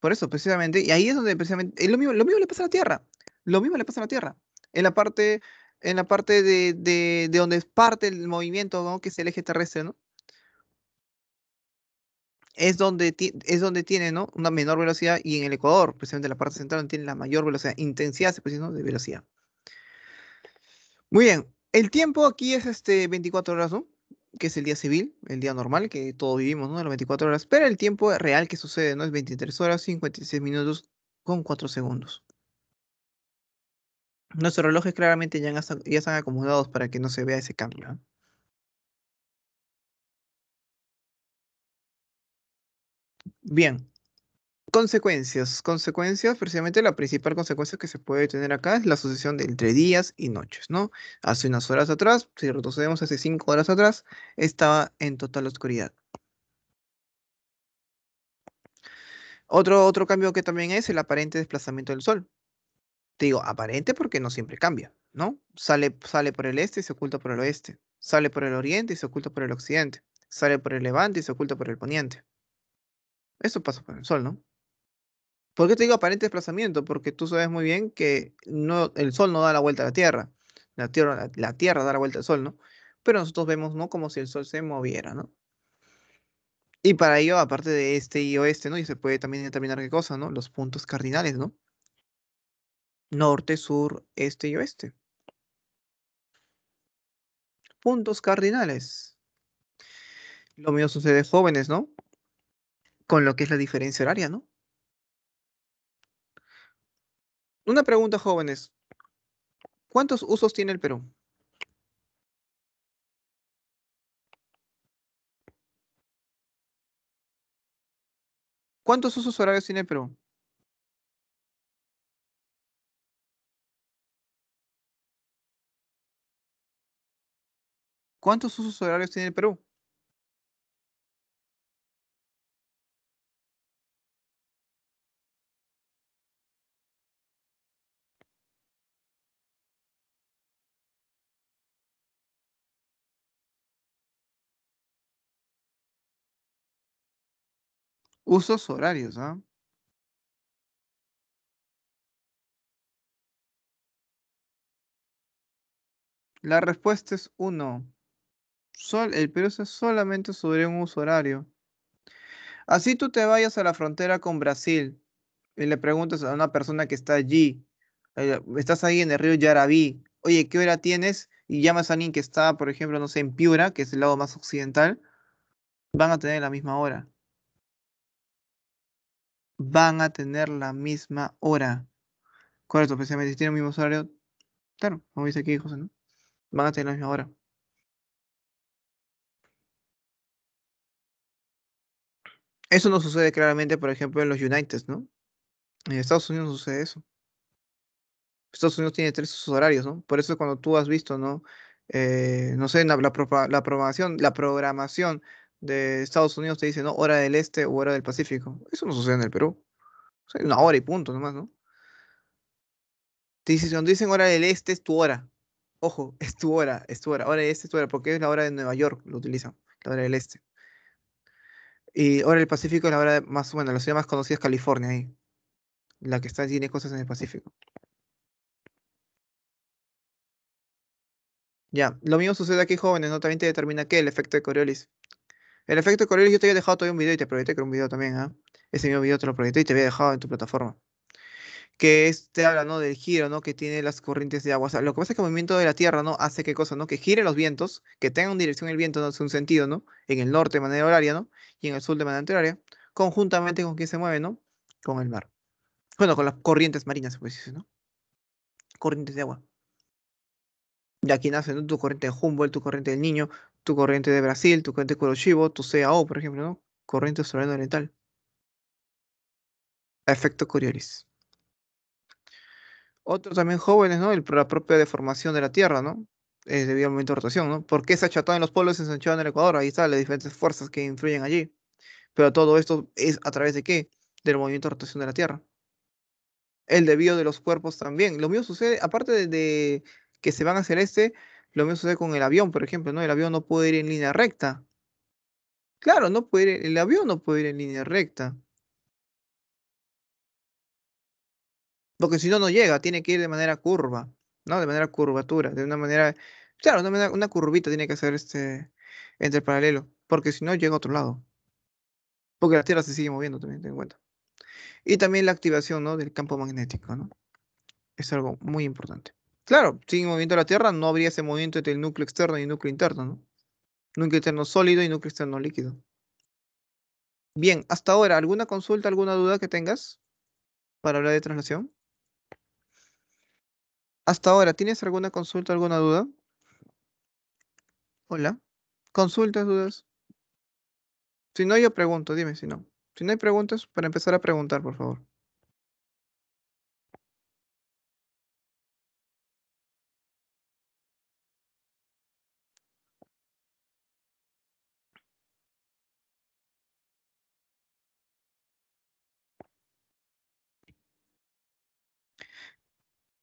Por eso, precisamente, y ahí es donde precisamente, lo mismo, lo mismo le pasa a la Tierra. Lo mismo le pasa a la Tierra. En la parte, en la parte de, de, de donde parte el movimiento, ¿no? Que es el eje terrestre, ¿no? es donde, es donde tiene ¿no? una menor velocidad y en el Ecuador, precisamente la parte central, donde tiene la mayor velocidad, intensidad, se ¿no? de velocidad. Muy bien, el tiempo aquí es este 24 horas, ¿no? que es el día civil, el día normal que todos vivimos, ¿no? las 24 horas, pero el tiempo real que sucede no es 23 horas 56 minutos con 4 segundos. Nuestros relojes claramente ya, están, ya acomodados para que no se vea ese cambio. Bien. Consecuencias. Consecuencias, precisamente la principal consecuencia que se puede tener acá es la sucesión de entre días y noches, ¿no? Hace unas horas atrás, si retrocedemos hace cinco horas atrás, estaba en total oscuridad. Otro, cambio que también es el aparente desplazamiento del Sol. Te digo, aparente porque no siempre cambia, ¿no? Sale, sale por el este y se oculta por el oeste. Sale por el oriente y se oculta por el occidente. Sale por el levante y se oculta por el poniente. Eso pasa con el Sol, ¿no? ¿Por qué te digo aparente desplazamiento? Porque tú sabes muy bien que no, el Sol no da la vuelta a la Tierra. La Tierra, la, Tierra da la vuelta al Sol, ¿no? Pero nosotros vemos, ¿no? Como si el Sol se moviera, ¿no? Y para ello, aparte de este y oeste, ¿no? Y se puede también determinar qué cosa, ¿no? Los puntos cardinales, ¿no? Norte, sur, este y oeste. Puntos cardinales. Lo mismo sucede jóvenes, ¿no? con lo que es la diferencia horaria, ¿no? Una pregunta, jóvenes. ¿Cuántos usos tiene el Perú? ¿Cuántos usos horarios tiene el Perú? ¿Cuántos usos horarios tiene el Perú? Usos horarios, ¿ah? La respuesta es 1. el Perú es solamente sobre un uso horario. Así tú te vayas a la frontera con Brasil y le preguntas a una persona que está allí, eh, estás ahí en el río Yaraví. oye, ¿qué hora tienes? Y llamas a alguien que está, por ejemplo, no sé, en Piura, que es el lado más occidental, van a tener la misma hora van a tener la misma hora. Correcto, precisamente si tienen el mismo horario, claro, como dice aquí José, ¿no? Van a tener la misma hora. Eso no sucede claramente, por ejemplo, en los United, ¿no? En Estados Unidos no sucede eso. Estados Unidos tiene tres horarios, ¿no? Por eso cuando tú has visto, ¿no? Eh, no sé, la, programación, la programación de Estados Unidos te dicen, ¿no? Hora del Este o hora del Pacífico. Eso no sucede en el Perú. O sea, una hora y punto nomás, ¿no? Te dicen, cuando dicen hora del Este es tu hora. Ojo, [laughs] es tu hora, es tu hora. Hora del Este es tu hora, porque es la hora de Nueva York, lo utilizan, la hora del Este. Y hora del Pacífico es la hora más, bueno, la ciudad más conocida es California ahí. La que está tiene cosas en el Pacífico. Ya, lo mismo sucede aquí, jóvenes, ¿no? También te determina qué, el efecto de Coriolis. El efecto Coriolis yo te había dejado todavía un video y te proyecté con un video también, ¿ah? Ese mismo video te lo proyecté y te había dejado en tu plataforma. Que este te habla, ¿no? Del giro, ¿no? Que tiene las corrientes de agua. lo que pasa es que el movimiento de la Tierra, ¿no? Hace qué cosa, ¿no? Que gire los vientos, que tengan una dirección el viento, ¿no? Hace un sentido, ¿no? En el norte de manera horaria, ¿no? Y en el sur de manera anterior. conjuntamente con quien se mueve, ¿no? Con el mar. Bueno, con las corrientes marinas, pues puede ¿no? Corrientes de agua. De aquí nace ¿no? tu corriente de Humboldt, tu corriente del niño, tu corriente de Brasil, tu corriente de tu CAO, por ejemplo, ¿no? Corriente australiana oriental. Efecto Coriolis. Otro también jóvenes, ¿no? El, la propia deformación de la Tierra, ¿no? debido al movimiento de rotación, ¿no? ¿Por qué se achataba en los pueblos y se ensanchaba en el Ecuador? Ahí están las diferentes fuerzas que influyen allí. Pero todo esto es a través de qué? Del movimiento de rotación de la Tierra. El debido de los cuerpos también. Lo mismo sucede, aparte de, que se van a hacer este, lo mismo sucede con el avión, por ejemplo, ¿no? El avión no puede ir en línea recta. Claro, no puede el avión no puede ir en línea recta. Porque si no, no llega, tiene que ir de manera curva, ¿no? De manera curvatura, de una manera, claro, una, curvita tiene que hacer este, entre paralelo, porque si no, llega a otro lado. Porque la Tierra se sigue moviendo también, ten en cuenta. Y también la activación, ¿no? Del campo magnético, ¿no? Es algo muy importante. Claro, sin movimiento de la Tierra no habría ese movimiento entre el núcleo externo y el núcleo interno, ¿no? Núcleo externo sólido y núcleo externo líquido. Bien, hasta ahora, ¿alguna consulta, alguna duda que tengas para hablar de translación. Hasta ahora, ¿tienes alguna consulta, alguna duda? Hola. ¿Consultas, dudas? Si no, yo pregunto, dime si no. Si no hay preguntas, para empezar a preguntar, por favor.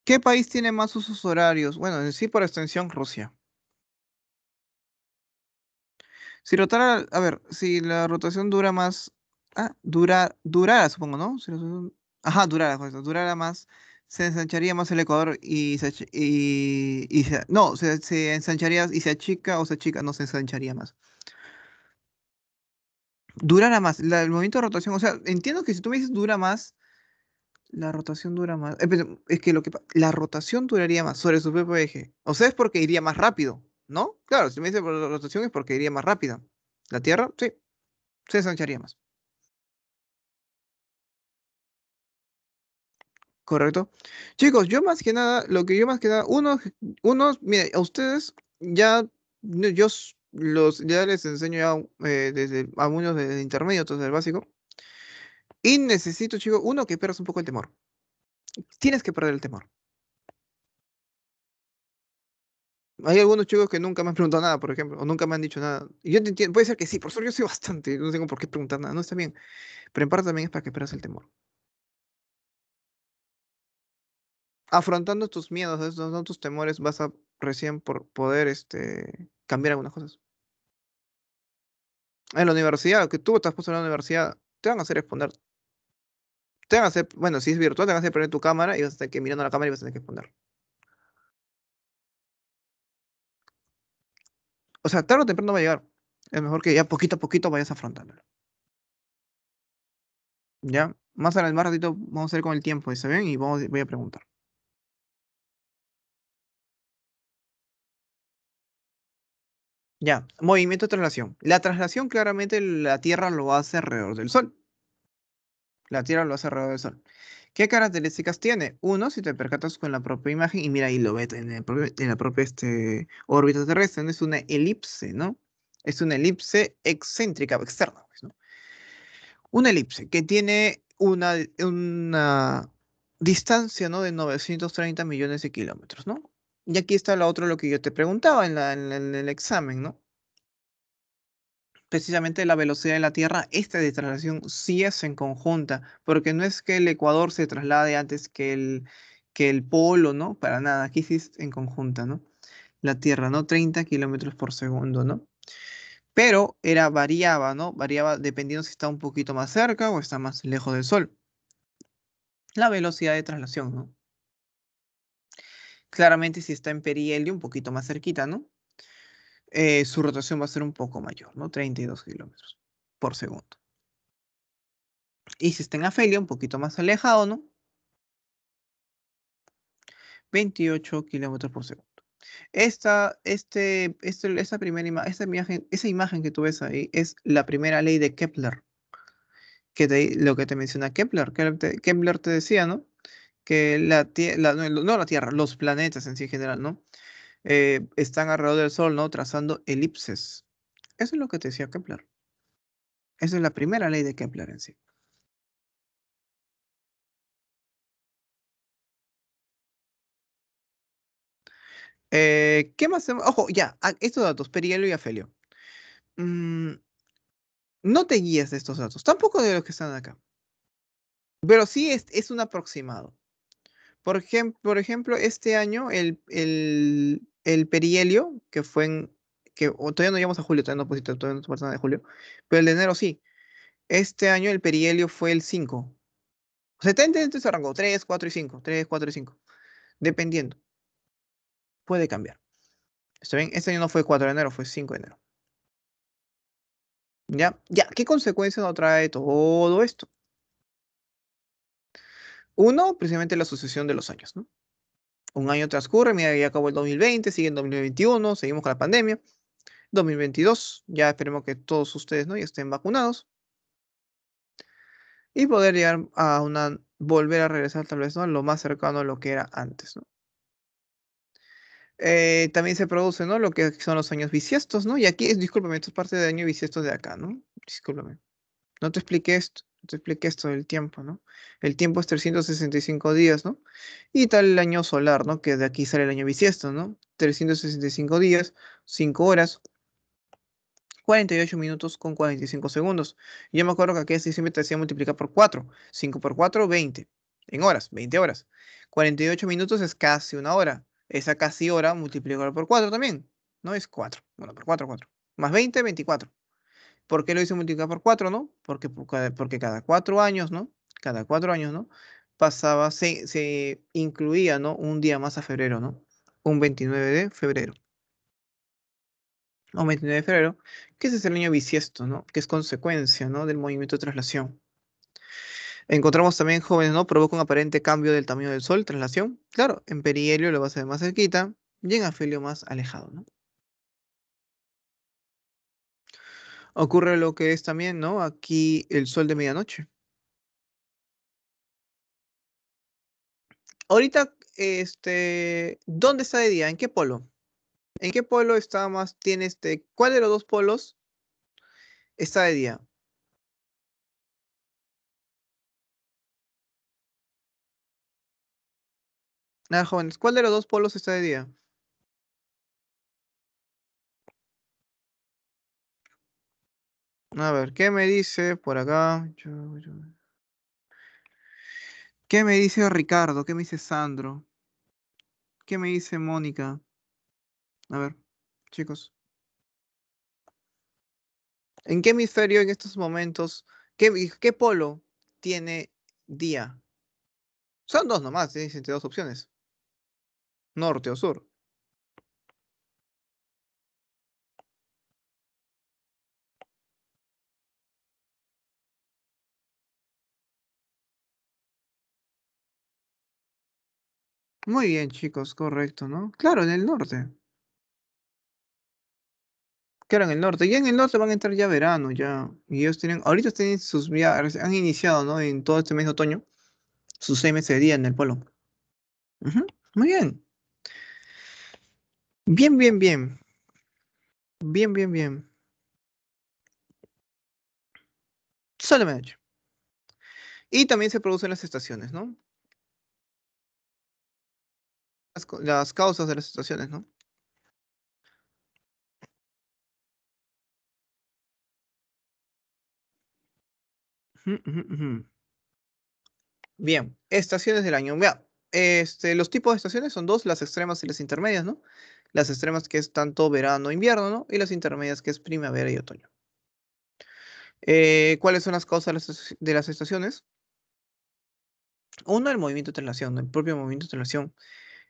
¿Qué país tiene más usos horarios? Bueno, en sí por extensión Rusia. Si rotara, a ver, si la rotación dura más, ah, dura, durara, supongo, ¿no? ajá, durara, durara más, se ensancharía más el Ecuador y se, y, no, se, ensancharía y se achica o se achica, no se ensancharía más. Durara más, el movimiento de rotación, o sea, entiendo que si tú me dices dura más, la rotación dura más. Eh, pues, es que lo que la rotación duraría más sobre su propio eje. O sea, es porque iría más rápido, ¿no? Claro, si me dice por la rotación es porque iría más rápida. La Tierra, sí, se ensancharía más. Correcto. Chicos, yo más que nada, lo que yo más que nada, unos, unos, mire, a ustedes ya, yo los, ya les enseño ya, eh, desde algunos desde intermedio, entonces el básico y necesito, chico, uno, que esperas un poco el temor. Tienes que perder el temor. Hay algunos chicos que nunca me han preguntado nada, por ejemplo, o nunca me han dicho nada. Y yo te entiendo, puede ser que sí, por suerte yo soy bastante, no tengo por qué preguntar nada, no está bien. Pero en parte también es para que esperas el temor. Afrontando tus miedos, no tus temores, vas a recién por poder este, cambiar algunas cosas. En la universidad, que tú estás puesto en la universidad, te van a hacer responder bueno, si es virtual, te que a poner tu cámara y vas a tener que mirando la cámara y vas a tener que responder O sea, tarde o temprano va a llegar. Es mejor que ya poquito a poquito vayas afrontándolo. Ya, más adelante, más ratito vamos a ir con el tiempo, ¿está bien? Y voy a preguntar. Ya, movimiento de traslación. La traslación claramente la Tierra lo hace alrededor del Sol. La Tierra lo hace alrededor del Sol. ¿Qué características tiene? Uno, si te percatas con la propia imagen, y mira, ahí lo ves en, la propia este, órbita terrestre, es una elipse, ¿no? Es una elipse excéntrica, externa, pues, ¿no? Una elipse que tiene una, una distancia, ¿no? De 930 millones de kilómetros, ¿no? Y aquí está la otro, lo que yo te preguntaba en el examen, ¿no? precisamente la velocidad de la Tierra, esta de traslación sí es en conjunta, porque no es que el Ecuador se traslade antes que el, que el polo, ¿no? Para nada, aquí sí es en conjunta, ¿no? La Tierra, ¿no? 30 kilómetros por segundo, ¿no? Pero era, variaba, ¿no? Variaba dependiendo si está un poquito más cerca o está más lejos del Sol. La velocidad de traslación, ¿no? Claramente si está en perihelio, un poquito más cerquita, ¿no? Eh, su rotación va a ser un poco mayor, ¿no? 32 kilómetros por segundo. Y si está en Afelia, un poquito más alejado, ¿no? 28 kilómetros por segundo. Esta, este, este primera imagen, esa imagen que tú ves ahí es la primera ley de Kepler. Que lo que te menciona Kepler. Kepler te decía, ¿no? Que la, Tierra, no, la Tierra, los planetas en sí general, ¿no? Eh, están alrededor del Sol, ¿no? Trazando elipses. Eso es lo que te decía Kepler. Esa es la primera ley de Kepler en sí. Eh, ¿Qué más? Ojo, ya, ah, estos datos, Perihelio y Afelio. Mm, no te guías de estos datos, tampoco de los que están acá. Pero sí es, un aproximado. Por, por ejemplo, este año el, el el perihelio, que fue en. todavía no llegamos a julio, todavía no pusiste, todavía no de julio, pero el de enero sí. Este año el perihelio fue el 5. O sea, está dentro rango, 3, 4 y 5, 3, 4 y 5. Dependiendo. Puede cambiar. ¿Está bien? Este año no fue 4 de enero, fue 5 de enero. ¿Ya? ¿Ya? ¿Qué consecuencias nos trae todo esto? Uno, precisamente la sucesión de los años, ¿no? Un año transcurre, mira, ya acabó el 2020, sigue en 2021, seguimos con la pandemia. 2022, ya esperemos que todos ustedes ¿no? ya estén vacunados. Y poder llegar a una, volver a regresar tal vez ¿no? lo más cercano a lo que era antes. ¿no? Eh, también se produce ¿no? lo que son los años bisiestos, ¿no? Y aquí, discúlpame, esto es parte del año bisiesto de acá, ¿no? Discúlpame. No te expliqué esto te expliqué esto del tiempo, ¿no? El tiempo es 365 días, ¿no? Y tal el año solar, ¿no? Que de aquí sale el año bisiesto, ¿no? 365 días, 5 horas, 48 minutos con 45 segundos. Yo me acuerdo que aquí siempre te decía multiplicar por 4. 5 por 4, 20. En horas, 20 horas. 48 minutos es casi una hora. Esa casi hora multiplicar por 4 también, ¿no? Es 4. Bueno, por 4, 4. Más 20, 24. ¿Por qué lo hice multiplicar por cuatro, no? Porque, porque cada cuatro años, ¿no? Cada cuatro años, ¿no? Pasaba, se, incluía, ¿no? Un día más a febrero, ¿no? Un 29 de febrero. Un 29 de febrero, que ese es el año bisiesto, ¿no? Que es consecuencia, ¿no? Del movimiento de traslación. Encontramos también jóvenes, ¿no? Provoca un aparente cambio del tamaño del Sol, traslación. Claro, en perihelio lo vas a ver más cerquita y en afelio más alejado, ¿no? ocurre lo que es también, ¿no? Aquí el sol de medianoche. Ahorita, este, ¿dónde está de día? ¿En qué polo? ¿En qué polo está más, tiene este, cuál de los dos polos está de día? Nada, ah, jóvenes, ¿cuál de los dos polos está de día? A ver, ¿qué me dice por acá? ¿Qué me dice Ricardo? ¿Qué me dice Sandro? ¿Qué me dice Mónica? A ver, chicos. ¿En qué hemisferio en estos momentos, qué, qué polo tiene día? Son dos nomás, ¿eh? dos opciones. Norte o sur. Muy bien, chicos, correcto, ¿no? Claro, en el norte. Claro, en el norte. Y en el norte van a entrar ya verano, ya. Y ellos tienen, ahorita tienen sus viajes, han iniciado, ¿no? En todo este mes de otoño, sus seis meses de día en el polo. Muy bien. Bien, bien, bien. Bien, bien, bien. hecho Y también se producen las estaciones, ¿no? Las, causas de las estaciones, ¿no? Bien, estaciones del año. Vea, este, los tipos de estaciones son dos, las extremas y las intermedias, ¿no? Las extremas que es tanto verano e invierno, ¿no? Y las intermedias que es primavera y otoño. Eh, ¿Cuáles son las causas de las estaciones? Uno, el movimiento de traslación, el propio movimiento de traslación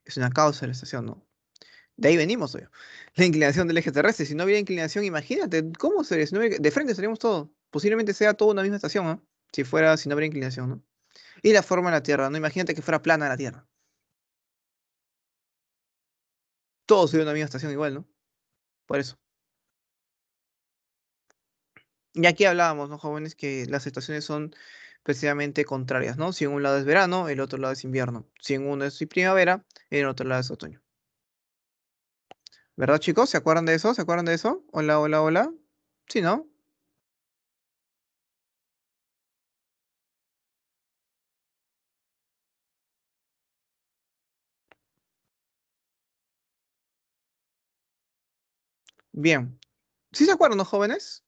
es una causa de la estación, ¿no? De ahí venimos, obvio. La inclinación del eje terrestre. Si no hubiera inclinación, imagínate, ¿cómo sería? de frente estaríamos todos. Posiblemente sea toda una misma estación, ¿no? Si fuera, si no hubiera inclinación, ¿no? Y la forma de la Tierra, ¿no? Imagínate que fuera plana la Tierra. Todos sería una misma estación igual, ¿no? Por eso. Y aquí hablábamos, ¿no, jóvenes? Que las estaciones son Especialmente contrarias, ¿no? Si en un lado es verano, el otro lado es invierno. Si en uno es primavera, el otro lado es otoño. ¿Verdad, chicos? ¿Se acuerdan de eso? ¿Se acuerdan de eso? Hola, hola, hola. ¿Sí, no? Bien. ¿Sí se acuerdan, los jóvenes?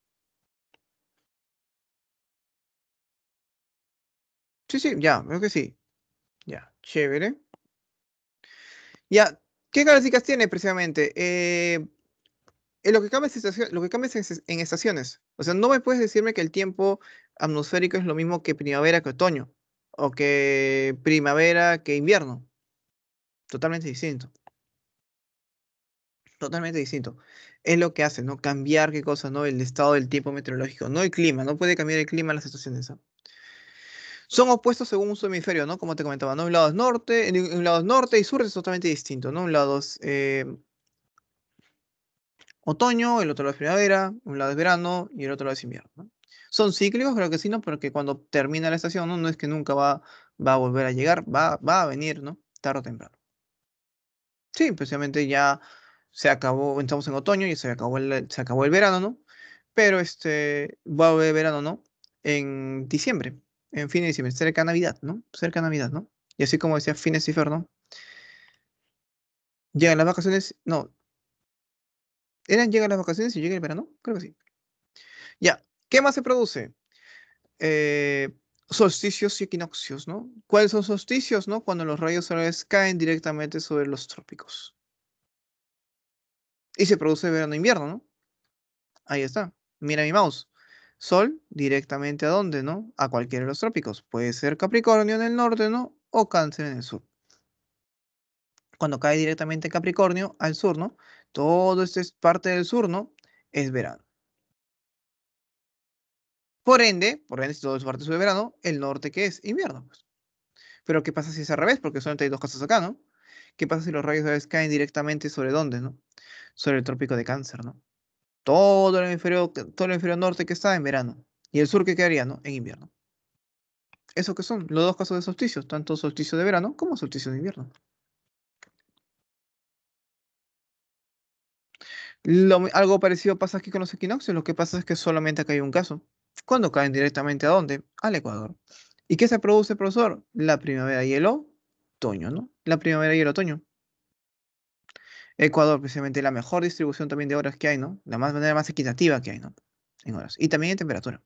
Sí, sí, ya, creo que sí. Ya, chévere. Ya, ¿qué características tiene precisamente? Eh, eh, lo que cambia es, lo que cambia es en estaciones. O sea, no me puedes decirme que el tiempo atmosférico es lo mismo que primavera que otoño, o que primavera que invierno. Totalmente distinto. Totalmente distinto. Es lo que hace, ¿no? Cambiar qué cosa, ¿no? El estado del tiempo meteorológico, no el clima. No puede cambiar el clima en las estaciones. ¿no? ¿ah? son opuestos según su hemisferio, ¿no? Como te comentaba, ¿no? Un lado es norte, eh, un lado norte y sur es totalmente distinto, ¿no? Un lado es eh, otoño, el otro lado es primavera, un lado es verano y el otro lado es invierno, Son cíclicos, creo que sí, ¿no? Porque cuando termina la estación, ¿no? No es que nunca va, va a volver a llegar, va, a venir, ¿no? Tarde o temprano. Sí, precisamente ya se acabó, estamos en otoño y se acabó el, se acabó el verano, ¿no? Pero este, va a haber verano, ¿no? En diciembre en fin de diciembre, cerca de Navidad, ¿no? Cerca de Navidad, ¿no? Y así como decía fines de ¿no? Llegan las vacaciones, no. ¿Eran llegan las vacaciones y llega el verano? Creo que sí. Ya, ¿qué más se produce? Eh, solsticios y equinoccios, ¿no? ¿Cuáles son solsticios, no? Cuando los rayos solares caen directamente sobre los trópicos. Y se produce verano-invierno, e ¿no? Ahí está. Mira mi mouse. Sol directamente a dónde, ¿no? A cualquiera de los trópicos. Puede ser Capricornio en el norte, ¿no? O Cáncer en el sur. Cuando cae directamente Capricornio al sur, ¿no? Todo esto es parte del sur, ¿no? Es verano. Por ende, por ende, si todo es parte del verano, el norte que es invierno. Pues. Pero ¿qué pasa si es al revés? Porque solamente hay dos casos acá, ¿no? ¿Qué pasa si los rayos sol caen directamente sobre dónde, ¿no? Sobre el trópico de cáncer, ¿no? todo el hemisferio, todo el norte que está en verano. Y el sur que quedaría, ¿no? En invierno. Eso que son los dos casos de solsticios, tanto solsticio de verano como solsticio de invierno. algo parecido pasa aquí con los equinoccios. Lo que pasa es que solamente acá hay un caso. ¿Cuándo caen directamente a dónde? Al Ecuador. ¿Y qué se produce, profesor? La primavera y el otoño, ¿no? La primavera y el otoño. Ecuador, precisamente, la mejor distribución también de horas que hay, ¿no? La más manera más equitativa que hay, ¿no? En horas. Y también en temperatura.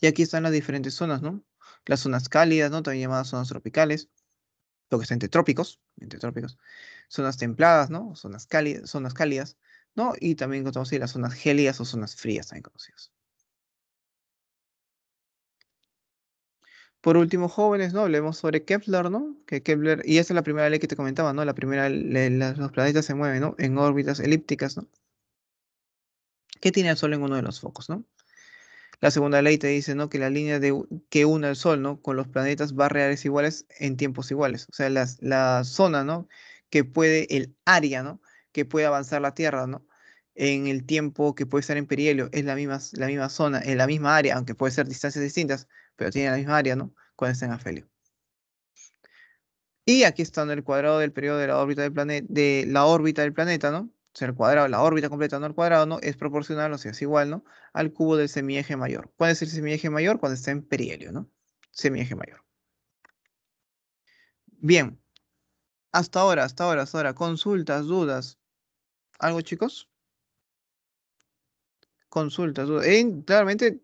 Y aquí están las diferentes zonas, ¿no? Las zonas cálidas, ¿no? También llamadas zonas tropicales, lo que está entre trópicos, entre trópicos. Zonas templadas, ¿no? Zonas cálidas, zonas cálidas, ¿no? Y también encontramos ahí las zonas gélidas o zonas frías, también conocidas. Por último, jóvenes, ¿no? Hablemos sobre Kepler, ¿no? Que Kepler, y esa es la primera ley que te comentaba, ¿no? La primera, los planetas se mueven, ¿no? En órbitas elípticas, ¿no? ¿Qué tiene el Sol en uno de los focos, ¿no? La segunda ley te dice, ¿no? Que la línea de, que une el Sol, ¿no? Con los planetas va iguales en tiempos iguales. O sea, la zona, ¿no? Que puede, el área, ¿no? Que puede avanzar la Tierra, ¿no? En el tiempo que puede estar en perihelio, es la misma, la misma zona, en la misma área, aunque puede ser distancias distintas pero tiene la misma área, ¿no? Cuando está en afelio. Y aquí está el cuadrado del periodo de la órbita del planeta, de la órbita del planeta, ¿no? O sea, el cuadrado, la órbita completa no al cuadrado, ¿no? Es proporcional, o sea, es igual, ¿no? Al cubo del semieje mayor. ¿Cuál es el semieje mayor? Cuando está en perihelio, ¿no? Semieje mayor. Bien. Hasta ahora, hasta ahora, hasta ahora. Consultas, dudas. ¿Algo, chicos? Consultas, dudas. claramente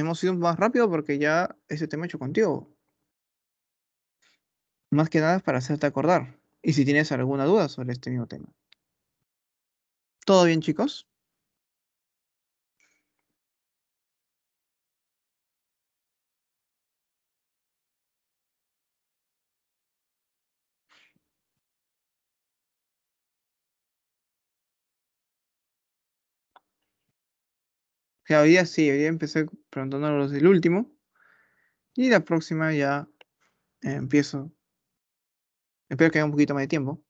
hemos sido más rápido porque ya ese tema hecho contigo. Más que nada es para hacerte acordar. Y si tienes alguna duda sobre este mismo tema. ¿Todo bien, chicos? O hoy día sí, hoy día empecé preguntándolos el último. Y la próxima ya empiezo. Espero que haya un poquito más de tiempo.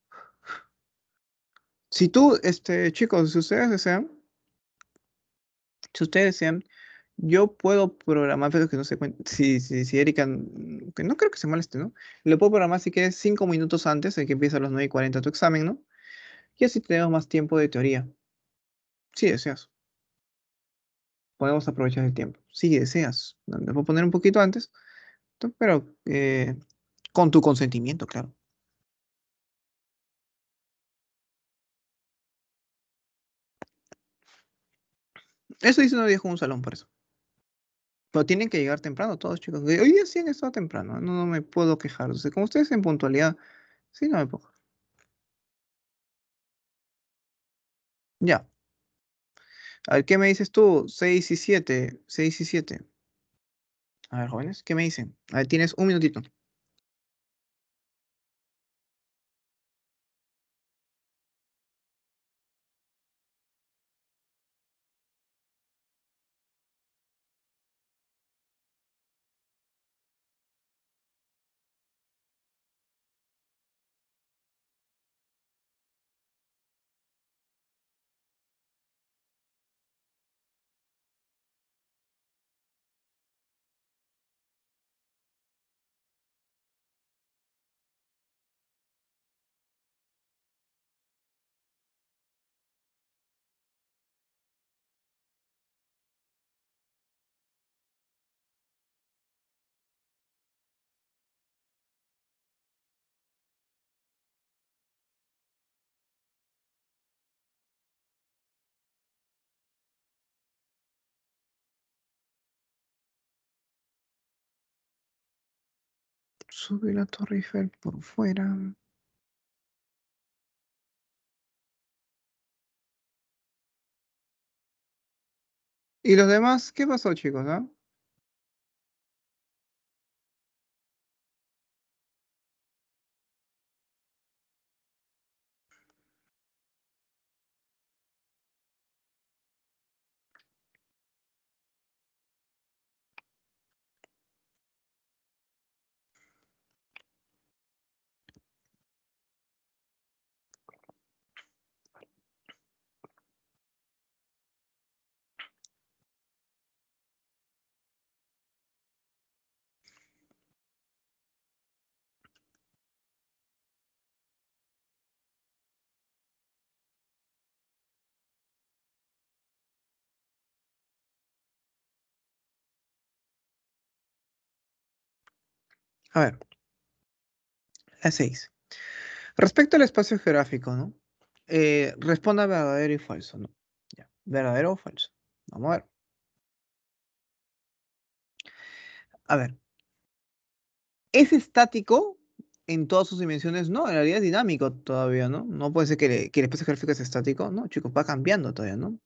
Si tú, este, chicos, si ustedes desean, si ustedes desean, yo puedo programar, pero que no sé si, si, si Erika, mm, que no creo que se moleste, ¿no? Lo puedo programar si quieres cinco minutos antes de que empiece a las 9 y 40 tu examen, ¿no? Y así tenemos más tiempo de teoría. Si deseas podemos aprovechar el tiempo. Si deseas, voy puedo poner un poquito antes, pero eh, con tu consentimiento, claro. Eso dice no viejo en un salón, por eso. Pero tienen que llegar temprano todos, chicos. Hoy día sí han estado temprano, no, me puedo quejar. O como ustedes en puntualidad, sí, no me puedo. Ya. A ver, ¿qué me dices tú? 6 y 7. 6 y 7. A ver, jóvenes, ¿qué me dicen? A ver, tienes un minutito. Subí la Torre Eiffel por fuera. ¿Y los demás? ¿Qué pasó, chicos? Ah? A ver, la 6. Respecto al espacio geográfico, ¿no? Eh, responda verdadero y falso, ¿no? Ya. ¿Verdadero o falso? Vamos a ver. A ver. ¿Es estático en todas sus dimensiones? No, en realidad es dinámico todavía, ¿no? No puede ser que, el espacio geográfico sea estático, ¿no? Chicos, va cambiando todavía, ¿no?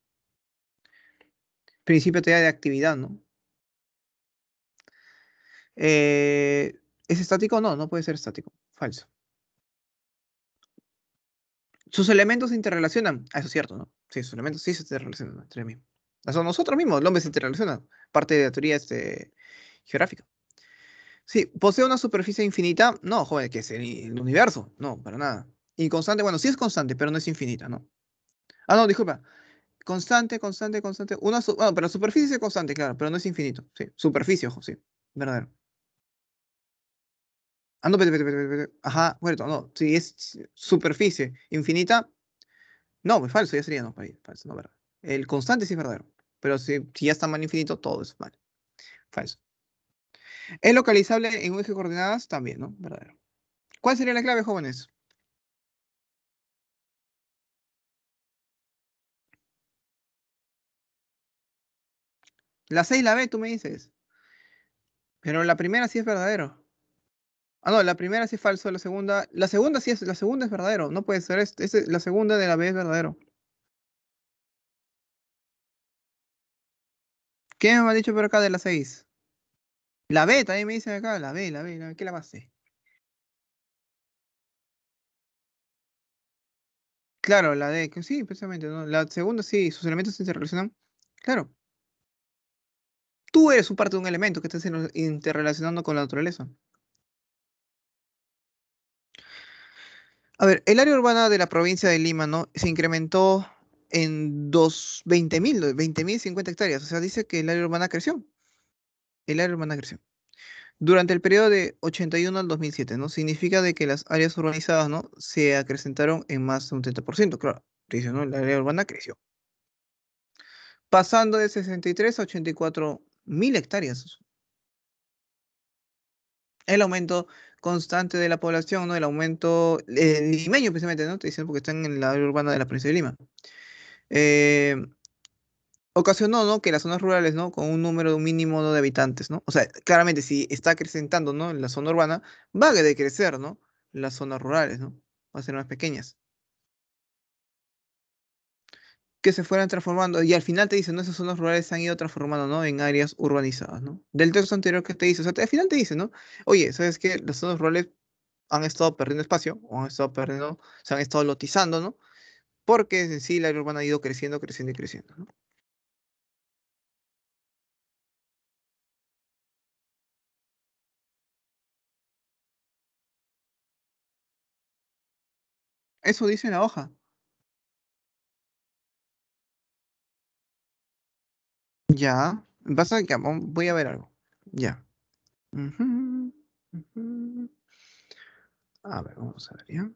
Principio todavía de actividad, ¿no? Eh, ¿Es estático? No, no puede ser estático. Falso. Sus elementos se interrelacionan. Ah, eso es cierto, ¿no? Sí, sus elementos sí se interrelacionan entre mí. nosotros mismos, los hombres se interrelacionan. Parte de la teoría este, geográfica. Sí, posee una superficie infinita. No, joven, que es el, universo. No, para nada. constante? bueno, sí es constante, pero no es infinita, ¿no? Ah, no, disculpa. Constante, constante, constante. Una, bueno, pero superficie es constante, claro, pero no es infinito. Sí, superficie, ojo, sí. Verdadero. Ah, no, Ajá, muerto, no. Si es superficie infinita, no, es pues falso, ya sería no, falso, no, verdad. El constante sí es verdadero, pero si, ya está mal infinito, todo es mal. Falso. ¿Es localizable en un eje de coordenadas? También, ¿no? Verdadero. ¿Cuál sería la clave, jóvenes? La 6 la B, tú me dices. Pero la primera sí es verdadero. Ah, no, la primera sí es falso, la segunda. La segunda sí es, la segunda es verdadero, no puede ser. Es, la segunda de la B es verdadero. ¿Qué me han dicho por acá de la 6? La B, también me dicen acá, la B, la B, la B, ¿qué la base? Claro, la D, que sí, precisamente, ¿no? La segunda sí, sus elementos se interrelacionan. Claro. Tú eres un parte de un elemento que estás interrelacionando con la naturaleza. A ver, el área urbana de la provincia de Lima, ¿no? Se incrementó en 20.000, 20.050 hectáreas. O sea, dice que el área urbana creció. El área urbana creció. Durante el periodo de 81 al 2007, ¿no? Significa de que las áreas urbanizadas, ¿no? Se acrecentaron en más de un 30%, claro. Dice, ¿no? El área urbana creció. Pasando de 63 a 84.000 hectáreas. El aumento constante de la población, ¿no? El aumento el eh, limeño, precisamente, ¿no? Te dicen porque están en la área urbana de la provincia de Lima. Eh, ocasionó, ¿no? Que las zonas rurales, ¿no? Con un número mínimo de habitantes, ¿no? O sea, claramente si está acrecentando, ¿no? En la zona urbana, va a decrecer, ¿no? Las zonas rurales, ¿no? Va a ser más pequeñas que se fueran transformando. Y al final te dicen, no, esas zonas rurales se han ido transformando, ¿no? En áreas urbanizadas, ¿no? Del texto anterior que te dice, o sea, al final te dice ¿no? Oye, ¿sabes qué? Las zonas rurales han estado perdiendo espacio, o han estado perdiendo, se han estado lotizando, ¿no? Porque en sí la área urbana ha ido creciendo, creciendo y creciendo, ¿no? Eso dice la hoja. Ya. Vas a, voy a ver algo. Ya. A ver, vamos a ver ya.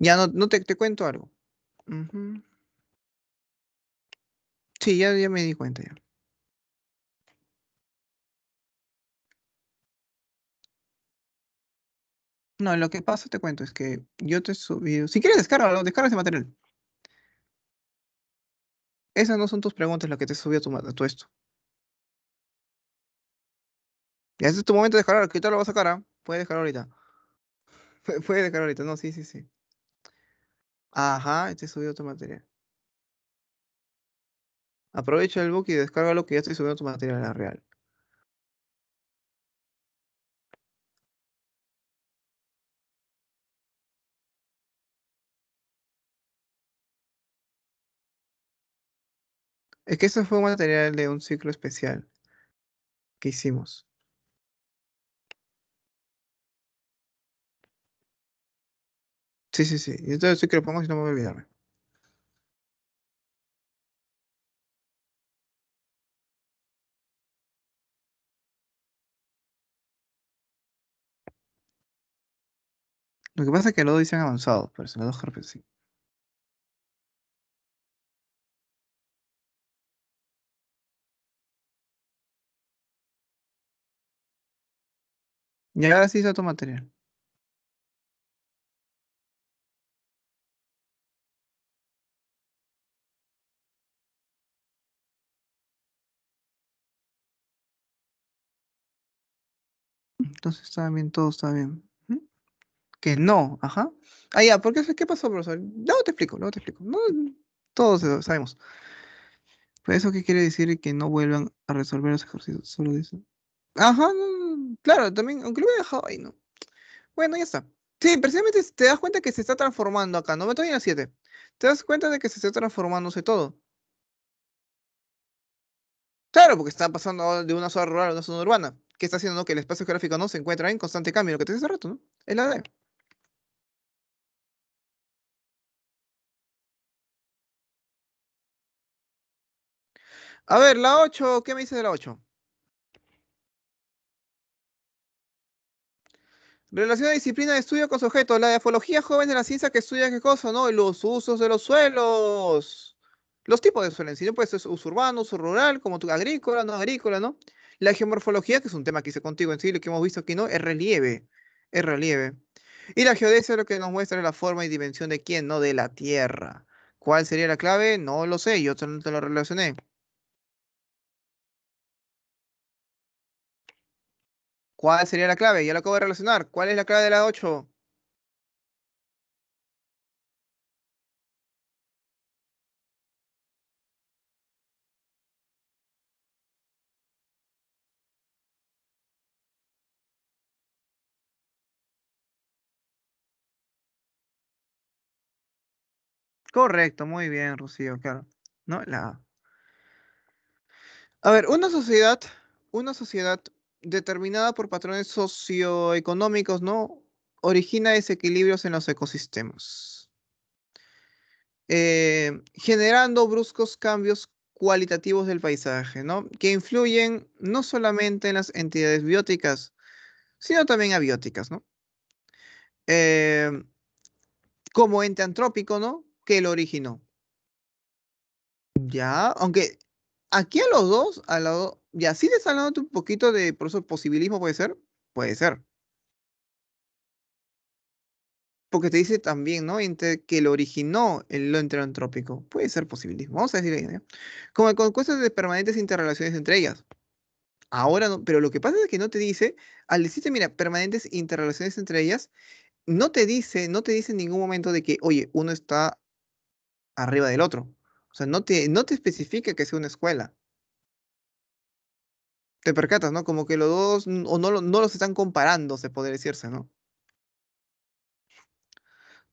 Ya no, no te, cuento algo. Sí, ya, ya me di cuenta ya. No, lo que pasa, te cuento, es que yo te he subido. Si quieres, descarga, descarga ese material. Esas no son tus preguntas, las que te subió tu, tu esto. Ya es tu momento de descargar. Que ahorita lo vas a sacar, ¿ah? Puedes dejar ahorita. [laughs] Puedes dejar ahorita. No, sí, sí, sí. Ajá, te subió tu material. Aprovecha el book y descarga lo que ya estoy subiendo tu material en la real. Es que eso fue un material de un ciclo especial que hicimos. Sí, sí, sí. Entonces sí que lo pongo si no me voy a olvidarme. Lo que pasa es que no dicen avanzado, pero son los dos sí. Ya se hizo tu material. Entonces está bien, todo está bien. Que no, ajá. Ah, ya, ¿por qué, pasó, profesor? No, te explico, luego te explico. todos sabemos. Pues eso qué quiere decir que no vuelvan a resolver los ejercicios, solo dicen. Ajá, no, Claro, también, aunque lo hubiera dejado ahí, ¿no? Bueno, ya está. Sí, precisamente te das cuenta que se está transformando acá, no me estoy en 7. Te das cuenta de que se está transformándose todo. Claro, porque está pasando de una zona rural a una zona urbana. ¿Qué está haciendo? Que el espacio geográfico no se encuentra en constante cambio, lo que te decía hace rato, ¿no? Es la de. A ver, la 8, ¿qué me dice de la 8? Relación de disciplina de estudio con sujetos. La efología joven de la ciencia que estudia qué cosa, ¿no? Los usos de los suelos. Los tipos de suelo no pues es uso urbano, uso rural, como tú, agrícola, no agrícola, ¿no? La geomorfología, que es un tema que hice contigo en sí, lo que hemos visto aquí, ¿no? Es relieve. Es relieve. Y la geodesia lo que nos muestra la forma y dimensión de quién, ¿no? De la Tierra. ¿Cuál sería la clave? No lo sé, yo no te lo relacioné. ¿Cuál sería la clave? Ya lo acabo de relacionar. ¿Cuál es la clave de la 8? Correcto, muy bien, Rocío, claro. No, la A ver, una sociedad, una sociedad determinada por patrones socioeconómicos, ¿no? Origina desequilibrios en los ecosistemas, eh, generando bruscos cambios cualitativos del paisaje, ¿no? Que influyen no solamente en las entidades bióticas, sino también abióticas, ¿no? Eh, como ente antrópico, ¿no? Que lo originó. Ya, aunque aquí a los dos, a, dos. Y así desalándote un poquito de por eso, posibilismo, ¿puede ser? Puede ser. Porque te dice también, ¿no? que lo originó el, lo antrópico. Puede ser posibilismo. Vamos a decir Como con Como de permanentes interrelaciones entre ellas. Ahora no, pero lo que pasa es que no te dice, al decirte, mira, permanentes interrelaciones entre ellas, no te dice, no te dice en ningún momento de que, oye, uno está arriba del otro. O sea, no te, no te especifica que sea una escuela te percatas, ¿no? Como que los dos, mm, o no, no los están comparando, se podría decirse, ¿no?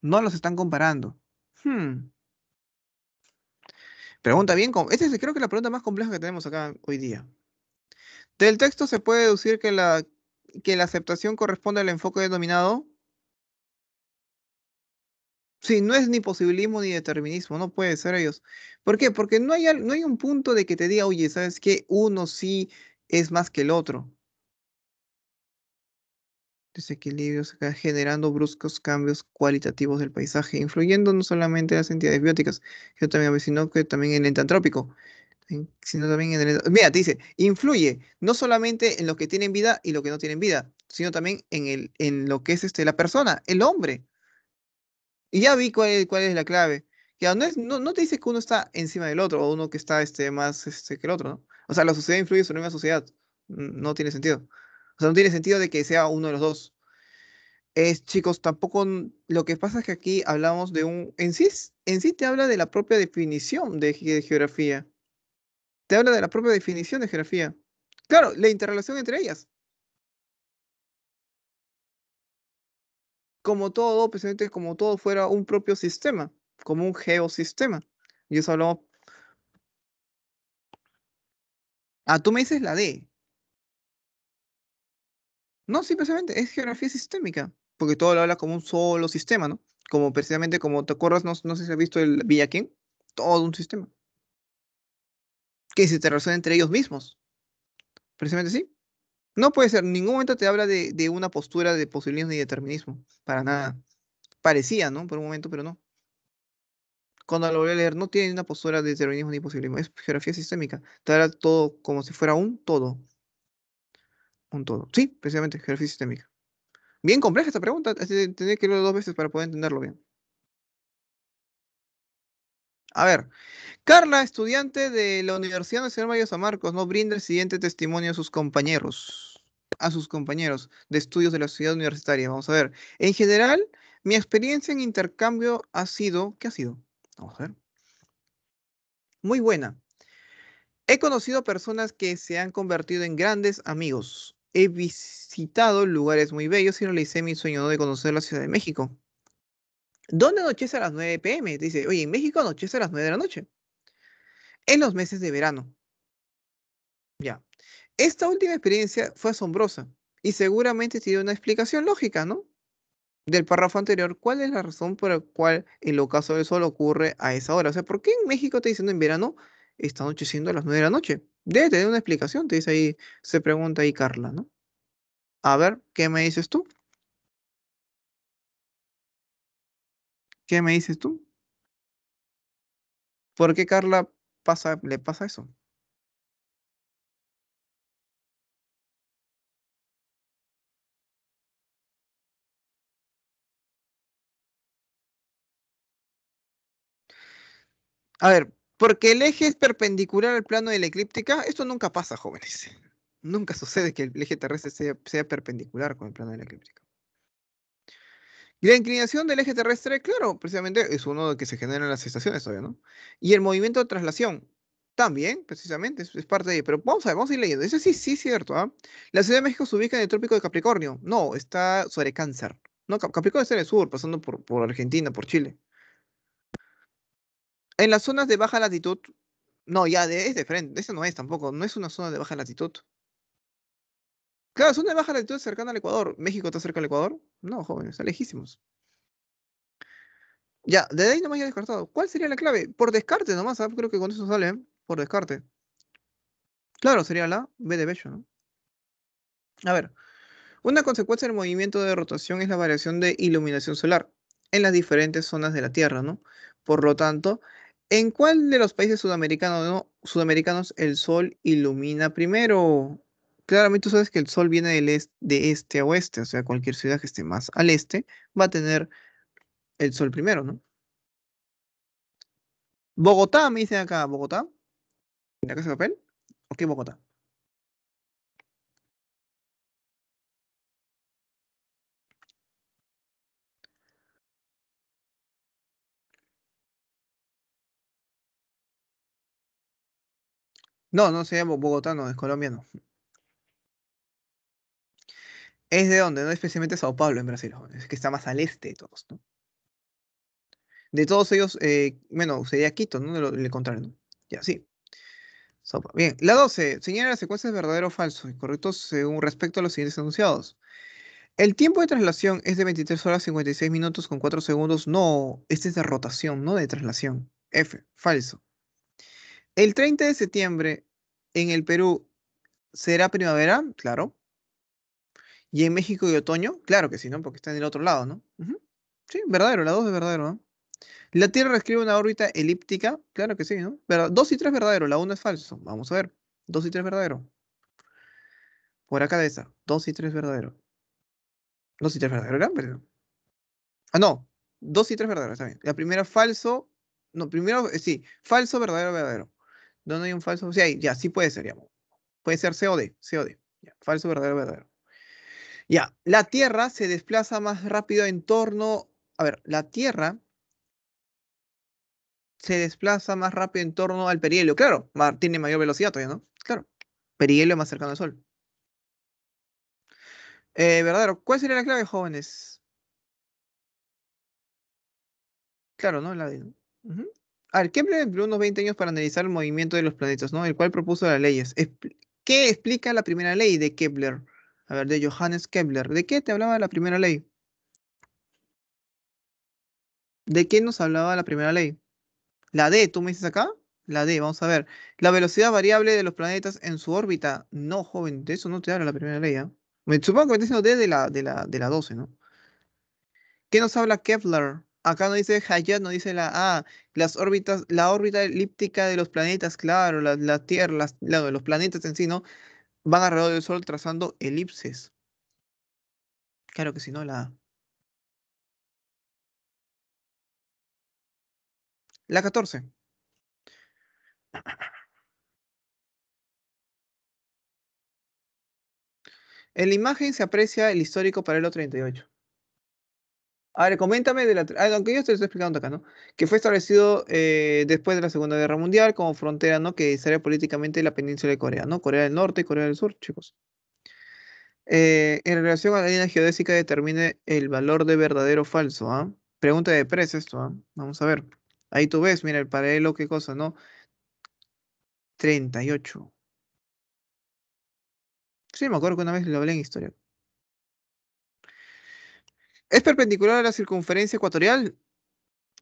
No los están comparando. Hmm. Pregunta bien, esta es creo que la pregunta más compleja que tenemos acá hoy día. Del texto se puede deducir que la, que la aceptación corresponde al enfoque denominado. Sí, no es ni posibilismo ni determinismo, no puede ser ellos. ¿Por qué? Porque no hay, no hay un punto de que te diga, oye, ¿sabes qué? Uno sí es más que el otro. Desequilibrios generando bruscos cambios cualitativos del paisaje, influyendo no solamente en las entidades bióticas, sino también, que también en el entantrópico, sino también en el... Mira, te dice, influye no solamente en lo que tienen vida y lo que no tienen vida, sino también en, el, en lo que es este, la persona, el hombre. Y ya vi cuál, cuál es la clave. que no, no, te dice que uno está encima del otro o uno que está este, más este, que el otro, ¿no? O sea, la sociedad influye sobre una sociedad. No tiene sentido. O sea, no tiene sentido de que sea uno de los dos. Es, chicos, tampoco lo que pasa es que aquí hablamos de un. En sí, en sí te habla de la propia definición de, de geografía. Te habla de la propia definición de geografía. Claro, la interrelación entre ellas. Como todo, precisamente como todo fuera un propio sistema, como un geosistema. Y eso hablamos A ah, tú me dices la D. No, sí, precisamente, es geografía sistémica, porque todo lo habla como un solo sistema, ¿no? Como precisamente, como te acuerdas, no, sé si has visto el Villaquén, todo un sistema. Que se te relaciona entre ellos mismos. Precisamente sí. No puede ser, en ningún momento te habla de, de una postura de posibilismo ni determinismo, para nada. Parecía, ¿no? Por un momento, pero no cuando lo voy a leer, no tiene una postura de determinismo ni posibilismo, es geografía sistémica. Trata todo como si fuera un todo. Un todo. Sí, precisamente, geografía sistémica. Bien compleja esta pregunta, tendría que leerlo dos veces para poder entenderlo bien. A ver, Carla, estudiante de la Universidad Nacional Mayor San Marcos, no brinda el siguiente testimonio a sus compañeros, a sus compañeros de estudios de la ciudad universitaria. Vamos a ver. En general, mi experiencia en intercambio ha sido, ¿qué ha sido? Vamos Muy buena. He conocido personas que se han convertido en grandes amigos. He visitado lugares muy bellos y no le hice mi sueño de conocer la Ciudad de México. ¿Dónde anochece a las 9 pm? Dice, oye, en México anochece a las 9 de la noche. En los meses de verano. Ya. Esta última experiencia fue asombrosa y seguramente tiene una explicación lógica, ¿no? del párrafo anterior, ¿cuál es la razón por la cual el ocaso eso, sol ocurre a esa hora? O sea, ¿por qué en México te dicen en verano está anocheciendo a las 9 de la noche? Debe tener una explicación, te dice ahí, se pregunta ahí Carla, ¿no? A ver, ¿qué me dices tú? ¿Qué me dices tú? ¿Por qué Carla pasa, le pasa eso? A ver, porque el eje es perpendicular al plano de la eclíptica. Esto nunca pasa, jóvenes. Nunca sucede que el eje terrestre sea, perpendicular con el plano de la eclíptica. Y la inclinación del eje terrestre, claro, precisamente es uno de que se generan las estaciones todavía, ¿no? Y el movimiento de traslación, también, precisamente, es, parte de ello. Pero vamos a vamos a ir leyendo. Eso sí, sí es cierto, ¿ah? La Ciudad de México se ubica en el trópico de Capricornio. No, está sobre Cáncer. No, Capricornio está en el sur, pasando por, por Argentina, por Chile. En las zonas de baja latitud, no, ya de, es diferente, Eso no es tampoco, no es una zona de baja latitud. Claro, zona de baja latitud es cercana al Ecuador. ¿México está cerca del Ecuador? No, jóvenes, está lejísimos. Ya, de ahí nomás ya descartado. ¿Cuál sería la clave? Por descarte nomás, ¿ah? creo que con eso sale, ¿eh? por descarte. Claro, sería la B de Bello, ¿no? A ver, una consecuencia del movimiento de rotación es la variación de iluminación solar en las diferentes zonas de la Tierra, ¿no? Por lo tanto, ¿En cuál de los países sudamericanos, sudamericanos el sol ilumina primero? Claramente tú sabes que el sol viene del de este a oeste, o sea, cualquier ciudad que esté más al este va a tener el sol primero, ¿no? Bogotá, me dicen acá, Bogotá. ¿En la casa de papel? Ok, Bogotá. No, no se llama bogotano, es colombiano. Es de dónde? ¿no? Especialmente Sao Paulo en Brasil, es que está más al este de todos, De todos ellos, eh, bueno, sería Quito, ¿no? Le, contrario, Ya, sí. bien, la 12. Señala secuencia es verdadero o falso, correcto según respecto a los siguientes enunciados. El tiempo de traslación es de 23 horas 56 minutos con 4 segundos. No, este es de rotación, no de traslación. F, falso. El 30 de septiembre en el Perú será primavera, claro. Y en México y otoño, claro que sí, ¿no? Porque está en el otro lado, ¿no? Sí, verdadero, la 2 es verdadero, ¿no? La Tierra escribe una órbita elíptica, claro que sí, ¿no? Pero 2 y 3 verdadero, la 1 es falso. Vamos a ver. 2 y 3 verdadero. Por acá de esa. 2 y 3 verdadero. 2 y 3 verdadero ¿verdad? Ah, no. 2 y 3 verdadero, está bien. La primera falso. No, primero, eh, sí. Falso, verdadero, verdadero. ¿Dónde hay un falso? Sí, ya, sí puede ser, ya. Puede ser COD, COD. Ya, falso, verdadero, verdadero. Ya, la Tierra se desplaza más rápido en torno, a ver, la Tierra se desplaza más rápido en torno al perihelio. Claro, tiene mayor velocidad todavía, ¿no? Claro, perihelio más cercano al Sol. Eh, verdadero, ¿cuál sería la clave, jóvenes? Claro, ¿no? La de ver, Kepler empleó unos 20 años para analizar el movimiento de los planetas, ¿no? El cual propuso las leyes. ¿Qué explica la primera ley de Kepler? A ver, de Johannes Kepler. ¿De qué te hablaba la primera ley? ¿De qué nos hablaba la primera ley? La D, ¿tú me dices acá? La D, vamos a ver. La velocidad variable de los planetas en su órbita. No, joven, de eso no te habla la primera ley, ¿eh? Me supongo que me está diciendo D de la, de la, de la 12, ¿no? ¿Qué nos habla Kepler? acá no dice Hayat, no dice la A, las órbitas, la órbita elíptica de los planetas, claro, la, Tierra, las, los planetas en sí, ¿no? Van alrededor del Sol trazando elipses. Claro que si no, la A. La 14. En la imagen se aprecia el histórico paralelo 38. A ver, coméntame de la. Aunque yo te estoy explicando acá, ¿no? Que fue establecido eh, después de la Segunda Guerra Mundial como frontera, ¿no? Que sería políticamente la península de Corea, ¿no? Corea del Norte y Corea del Sur, chicos. Eh, en relación a la línea geodésica, determine el valor de verdadero o falso, ¿ah? Pregunta de precio esto, ¿ah? Vamos a ver. Ahí tú ves, mira, el paralelo, qué cosa, ¿no? 38. Sí, me acuerdo que una vez lo hablé en historia. ¿Es perpendicular a la circunferencia ecuatorial?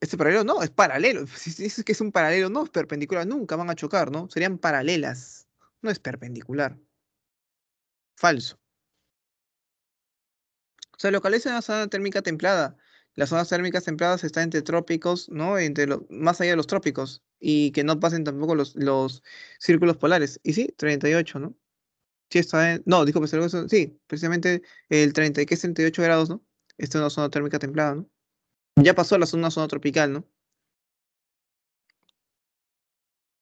Este paralelo no, es paralelo. Si dices que es un paralelo, no es perpendicular, nunca van a chocar, ¿no? Serían paralelas. No es perpendicular. Falso. Se localiza en una zona térmica templada. Las zonas térmicas templadas están entre trópicos, ¿no? Entre más allá de los trópicos. Y que no pasen tampoco los, los círculos polares. Y sí, 38, ¿no? Sí, está en. No, disculpe, sí, precisamente el 30, que es 38 grados, ¿no? Esta es una zona térmica templada, ¿no? Ya pasó a la zona, zona tropical, ¿no?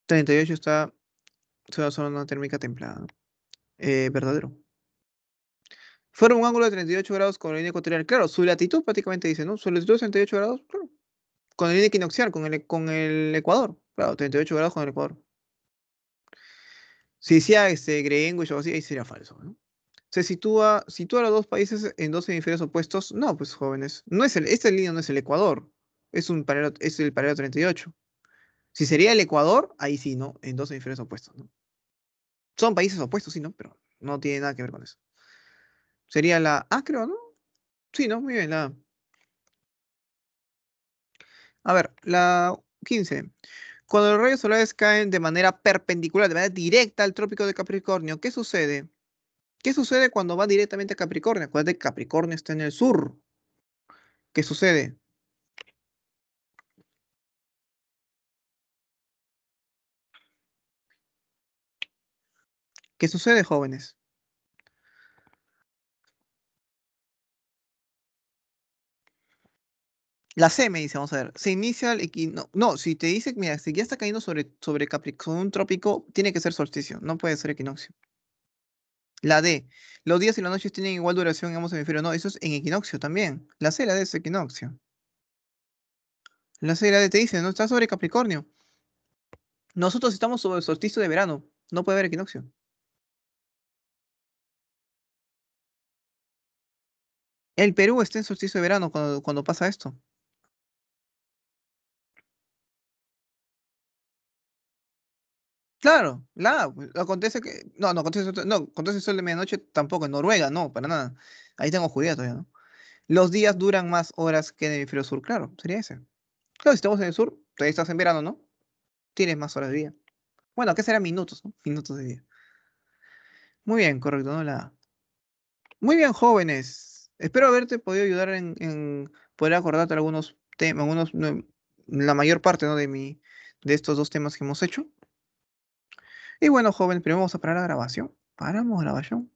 38 está una zona térmica templada, ¿no? Eh, verdadero. Fueron un ángulo de 38 grados con la línea ecuatorial. Claro, su latitud prácticamente dice, ¿no? Su latitud es 38 grados, claro. Con la línea equinoccial, con el, e, con el Ecuador. Claro, 38 grados con el Ecuador. Si decía este, Greenwich o así, ahí sería falso, ¿no? se sitúa, sitúa a los dos países en dos hemisferios opuestos. No, pues jóvenes, no es el, esta línea no es el Ecuador, es, un es el paralelo 38. Si sería el Ecuador, ahí sí, ¿no? En dos hemisferios opuestos, ¿no? Son países opuestos, sí, ¿no? Pero no tiene nada que ver con eso. Sería la ah, creo, ¿no? Sí, ¿no? Muy bien, la A. A ver, la 15. Cuando los rayos solares caen de manera perpendicular, de manera directa al trópico de Capricornio, ¿qué sucede? ¿Qué sucede cuando va directamente a Capricornio? Acuérdate Capricornio está en el sur. ¿Qué sucede? ¿Qué sucede, jóvenes? La C me dice, vamos a ver, se inicia el equinoccio. No, si te dice, mira, si ya está cayendo sobre, sobre Capricornio, un trópico, tiene que ser solsticio, no puede ser equinoccio. La D. Los días y las noches tienen igual duración en ambos hemisferios. No, eso es en equinoccio también. La C la D es equinoccio. La C la D te dice, no está sobre Capricornio. Nosotros estamos sobre el solsticio de verano. No puede haber equinoccio. El Perú está en solsticio de verano cuando pasa esto. Claro, la, pues, acontece que. No, no, acontece, no, acontece el sol de medianoche tampoco, en Noruega, no, para nada. Ahí tengo judía todavía, ¿no? Los días duran más horas que en el hemisferio sur, claro, sería ese. Claro, si estamos en el sur, todavía estás en verano, ¿no? Tienes más horas de día. Bueno, ¿qué será minutos, ¿no? Minutos de día. Muy bien, correcto, ¿no? La... Muy bien, jóvenes. Espero haberte podido ayudar en, en poder acordarte algunos temas, algunos, la mayor parte, ¿no? De mi, de estos dos temas que hemos hecho. Y bueno, joven primero vamos a parar la grabación. Paramos grabación.